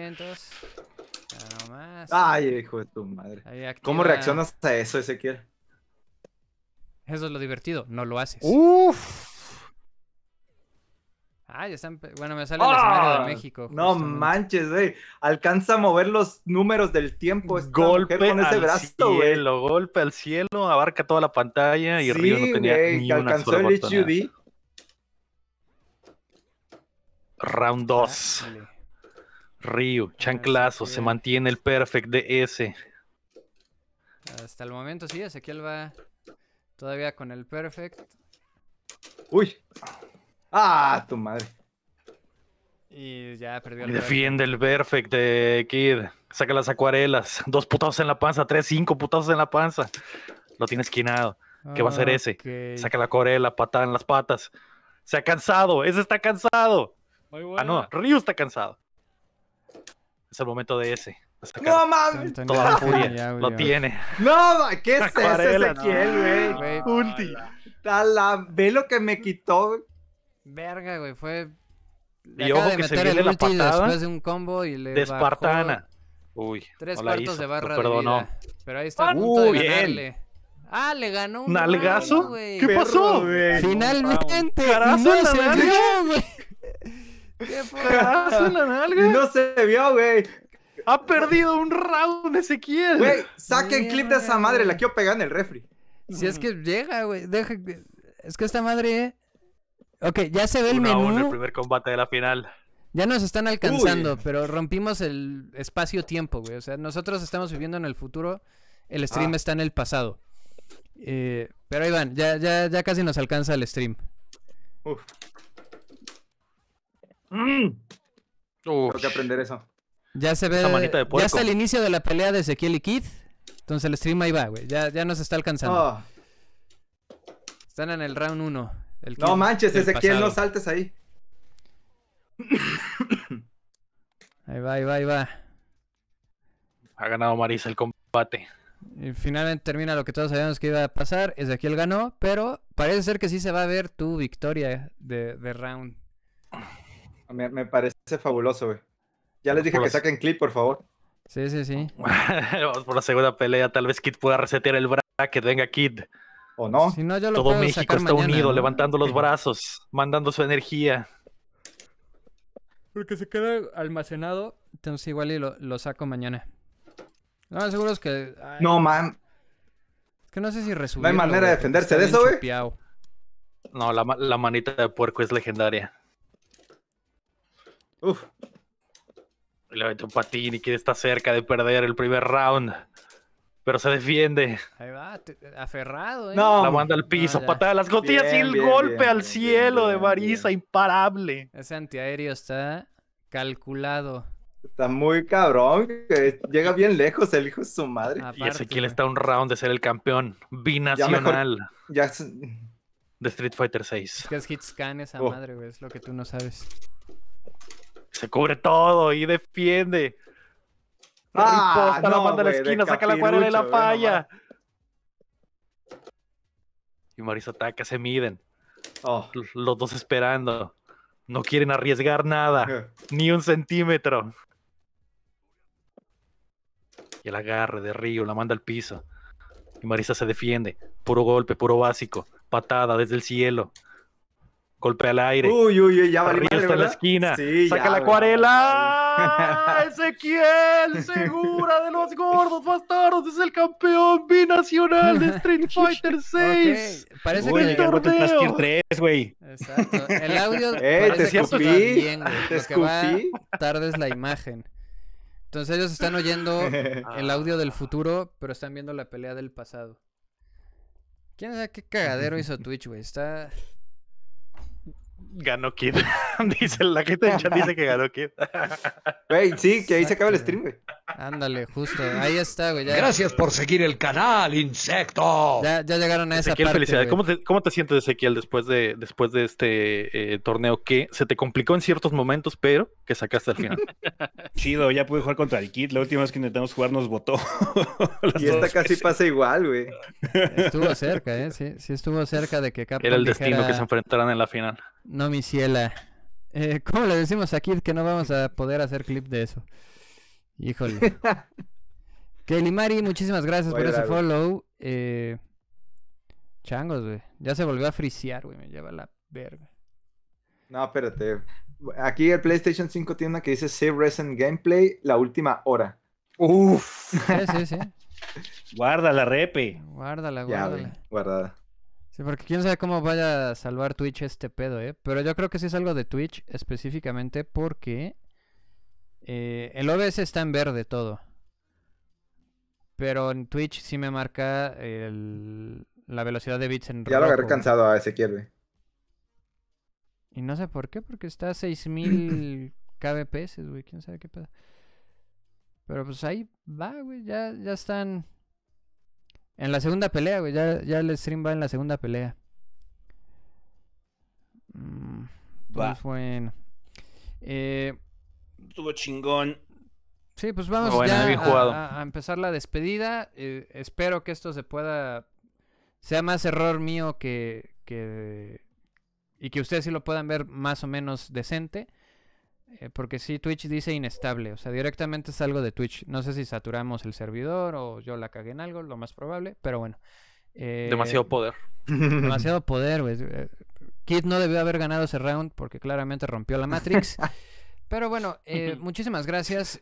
Ay, hijo de tu madre. ¿Cómo reaccionas a eso, Ezequiel? Eso es lo divertido, no lo haces. Uf. Ah, ya están. Bueno, me sale el ah, escenario de México. No manches, güey. Alcanza a mover los números del tiempo. golpe con ese al brazo, cielo, golpe al cielo, abarca toda la pantalla y Río no tenía ni una sola el HUD. Round 2. Ryu, ah, chanclazo, se mantiene el perfect de ese. Hasta el momento sí, Ezequiel va todavía con el perfect. Uy. Ah, tu madre. Y ya perdió el Defiende el perfect de Kid. Saca las acuarelas. Dos putados en la panza, tres, cinco putados en la panza. Lo tiene esquinado. ¿Qué va a hacer ese? Saca la acuarela, patada en las patas. Se ha cansado, ese está cansado. ah, no, Ryu está cansado. Es el momento de ese. No mames. Toda la furia. lo tiene. No, mames ¿qué es ese? ese quién güey? Ulti. ve lo que me quitó. Verga, güey, fue. y ojo que se viene la patada después de un combo y le de Espartana. Uy, tres cuartos de barra de Pero ahí está Uy, Ah, le ganó un nalgazo. ¿Qué pasó? Finalmente, no se ¡Qué No se vio, güey. Ha perdido un round Ezequiel. Güey, saquen clip de esa madre, la quiero pegar en el refri. Si es que llega, güey. Deja... Es que esta madre. Ok, ya se ve el menú. primer combate de la final. Ya nos están alcanzando, pero rompimos el espacio-tiempo, güey. O sea, nosotros estamos viviendo en el futuro, el ah. stream está en el pasado. Eh, pero Iván, ya, ya, ya casi nos alcanza el stream. Uf. Mm. Tengo que aprender eso. Ya se ve. ya está el inicio de la pelea de Ezequiel y Keith. Entonces el stream ahí va, güey. Ya, ya nos está alcanzando. Oh. Están en el round 1. No manches, Ezequiel, no saltes ahí. Ahí va, ahí va, ahí va. Ha ganado Marisa el combate. Y finalmente termina lo que todos sabíamos que iba a pasar. Ezequiel ganó, pero parece ser que sí se va a ver tu victoria de, de round. Me, parece fabuloso, güey. Ya les dije que saquen clip, por favor. Sí, sí, sí. Vamos por la segunda pelea. Tal vez Kid pueda resetear el bracket. Venga, Kid. ¿O no? Si no Todo México está unido, levantando los brazos, mandando su energía. Porque se queda almacenado, entonces igual y lo, saco mañana. No, seguro es que... no, man. Es que no sé si resulta. No hay manera de defenderse de eso, güey. No, la, la manita de puerco es legendaria. Uf. Le mete un patín y quiere está cerca de perder el primer round. Pero se defiende. Ahí va, aferrado, ¿eh? No, la manda al piso, patada de las gotillas y el golpe al cielo de Marisa, imparable. Ese antiaéreo está calculado. Está muy cabrón, llega bien lejos el hijo de su madre. ese y le está un round de ser el campeón binacional. Ya De Street Fighter 6. Es es hitscan esa oh. madre, güey, es lo que tú no sabes. Se cubre todo y defiende. Ah, la manda a la esquina, saca la cuadra de la falla. y Marisa ataca, se miden. Oh. Los dos esperando. No quieren arriesgar nada, ni un centímetro. Y el agarre de Río la manda al piso. Y Marisa se defiende. Puro golpe, puro básico. Patada desde el cielo. Golpea al aire. Uy, uy, uy, ya va Ya está en la esquina. Sí, Saca la acuarela. Ezequiel, segura de los gordos bastardos, es el campeón binacional de Street Fighter 6. Okay. Parece uy, que el Tier 3, güey. Exacto. El audio eh, parece te escupí, está bien, güey. Te va tarde es la imagen. Entonces ellos están oyendo el audio del futuro, pero están viendo la pelea del pasado. ¿Quién sabe qué cagadero hizo Twitch, güey? Está ganó Kid. dice la gente en chat dice que ganó Kid. sí, que ahí se acaba el stream, güey. Ándale, justo. Ahí está, güey. Gracias por seguir el canal, insecto. Ya, llegaron a esa Ezequiel, parte. Felicidades. ¿Cómo te, sientes, Ezequiel, después de, después de este eh, torneo que se te complicó en ciertos momentos, pero que sacaste al final? Chido, ya pude jugar contra el Kid. La última vez que intentamos jugar nos votó. y esta casi pasa igual, güey. Estuvo cerca, ¿eh? Sí, sí estuvo cerca de que Capcom Era el destino que se enfrentaran en la final. No, mi ciela. Eh, ¿Cómo le decimos a Kid que no vamos a poder hacer clip de eso? Híjole. mari muchísimas gracias por ese follow. Eh, changos, güey. Ya se volvió a frisear, güey. Me lleva la verga. No, espérate. Aquí el PlayStation 5 tiene una que dice Save Recent Gameplay, la última hora. Uf. Sí, sí, sí. guárdala, repe. Guárdala, guárdala. guardada. Sí, porque quién sabe cómo vaya a salvar Twitch este pedo, ¿eh? Pero yo creo que sí es algo de Twitch específicamente porque eh, el OBS está en verde todo. Pero en Twitch sí me marca la velocidad de bits en rojo. Ya lo agarré cansado a ese güey. Y no sé por qué, porque está a 6000 kbps, güey. Quién sabe qué pedo. Pero pues ahí va, güey. Ya, ya están en la segunda pelea, güey. Ya, ya el stream va en la segunda pelea. Mm, pues bueno. Eh, Estuvo chingón. Sí, pues vamos a, empezar la despedida. Eh, espero que esto se pueda. Sea más error mío que. que y que ustedes sí lo puedan ver más o menos decente. Eh, porque si Twitch dice inestable. O sea, directamente es algo de Twitch. No sé si saturamos el servidor o yo la cagué en algo, lo más probable, pero bueno. Eh, demasiado poder. Demasiado poder, eh, Kid no debió haber ganado ese round porque claramente rompió la Matrix. Pero bueno, muchísimas gracias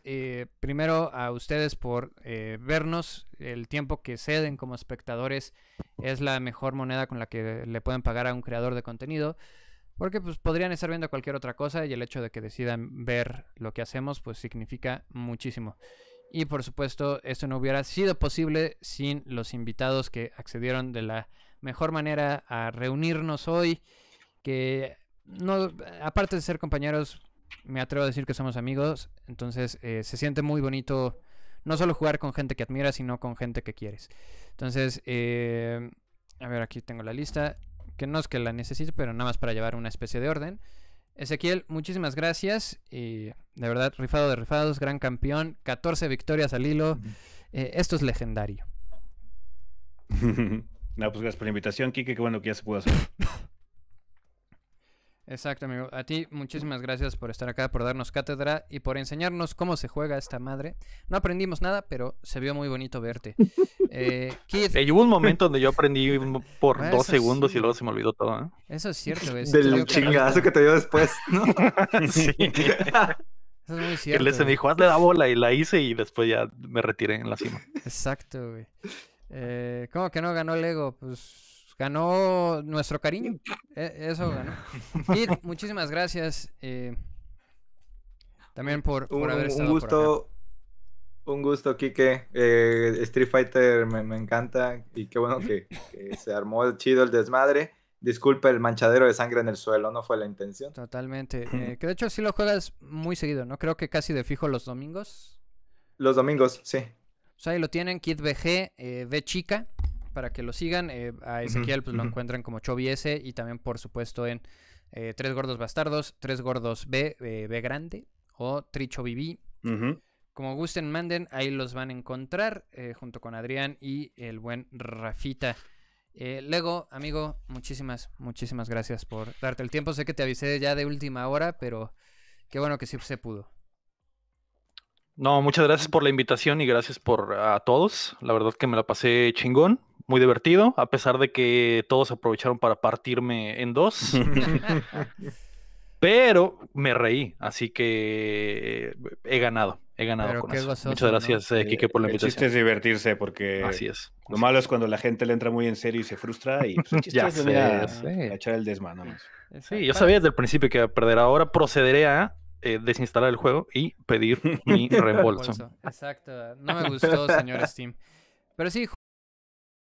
primero a ustedes por vernos. El tiempo que ceden como espectadores es la mejor moneda con la que le pueden pagar a un creador de contenido. Porque pues podrían estar viendo cualquier otra cosa y el hecho de que decidan ver lo que hacemos pues significa muchísimo. Y por supuesto esto no hubiera sido posible sin los invitados que accedieron de la mejor manera a reunirnos hoy. Que no, aparte de ser compañeros, me atrevo a decir que somos amigos. Entonces eh, se siente muy bonito no solo jugar con gente que admiras, sino con gente que quieres. Entonces, eh, a ver, aquí tengo la lista que no es que la necesite, pero nada más para llevar una especie de orden. Ezequiel, muchísimas gracias. Y de verdad, rifado de rifados, gran campeón. 14 victorias al hilo. Eh, esto es legendario. no, pues gracias por la invitación, Kike. Qué bueno que ya se pudo hacer. Exacto, amigo. A ti muchísimas gracias por estar acá, por darnos cátedra y por enseñarnos cómo se juega esta madre. No aprendimos nada, pero se vio muy bonito verte. Eh, hubo un momento donde yo aprendí por ah, dos segundos y luego se me olvidó todo. ¿eh? Eso es cierto. Del chingazo que te dio después, ¿no? sí. Eso es muy cierto. Que se me dijo, hazle la bola y la hice y después ya me retiré en la cima. Exacto, güey. Eh, ¿Cómo que no ganó Lego? Pues ganó nuestro cariño. E, eso ganó. muchísimas gracias eh, también por, por haber estado. Un gusto, un gusto, Kike. Street Fighter me, encanta y qué bueno que, se armó el chido el desmadre. Disculpe el manchadero de sangre en el suelo, no fue la intención. Totalmente. Eh, que de hecho sí lo juegas muy seguido, ¿no? Creo que casi de fijo los domingos. Los domingos, sí. O sea, ahí lo tienen, Kit BG, eh, B Chica para que lo sigan. Eh, a Ezequiel pues, lo encuentran como Chovy S y también, por supuesto, en eh, Tres Gordos Bastardos, Tres Gordos B, eh, B Grande o Tricho Viví Como gusten, manden, ahí los van a encontrar junto con Adrián y el buen Rafita. Lego, amigo, muchísimas, muchísimas gracias por darte el tiempo. Sé que te avisé ya de última hora, pero qué bueno que sí se pudo. No, muchas gracias por la invitación y gracias por a todos. La verdad que me la pasé chingón muy divertido, a pesar de que todos aprovecharon para partirme en dos. Pero me reí, así que he ganado. He ganado Muchas gracias, Kike, eh, por la invitación. El es divertirse porque así lo malo es cuando la gente le entra muy en serio y se frustra y pues, ya es a, echar el desmán. Sí, yo sabía desde el principio que iba a perder. Ahora procederé a eh, desinstalar el juego y pedir mi reembolso. Exacto. No me gustó, señor Steam. Pero sí,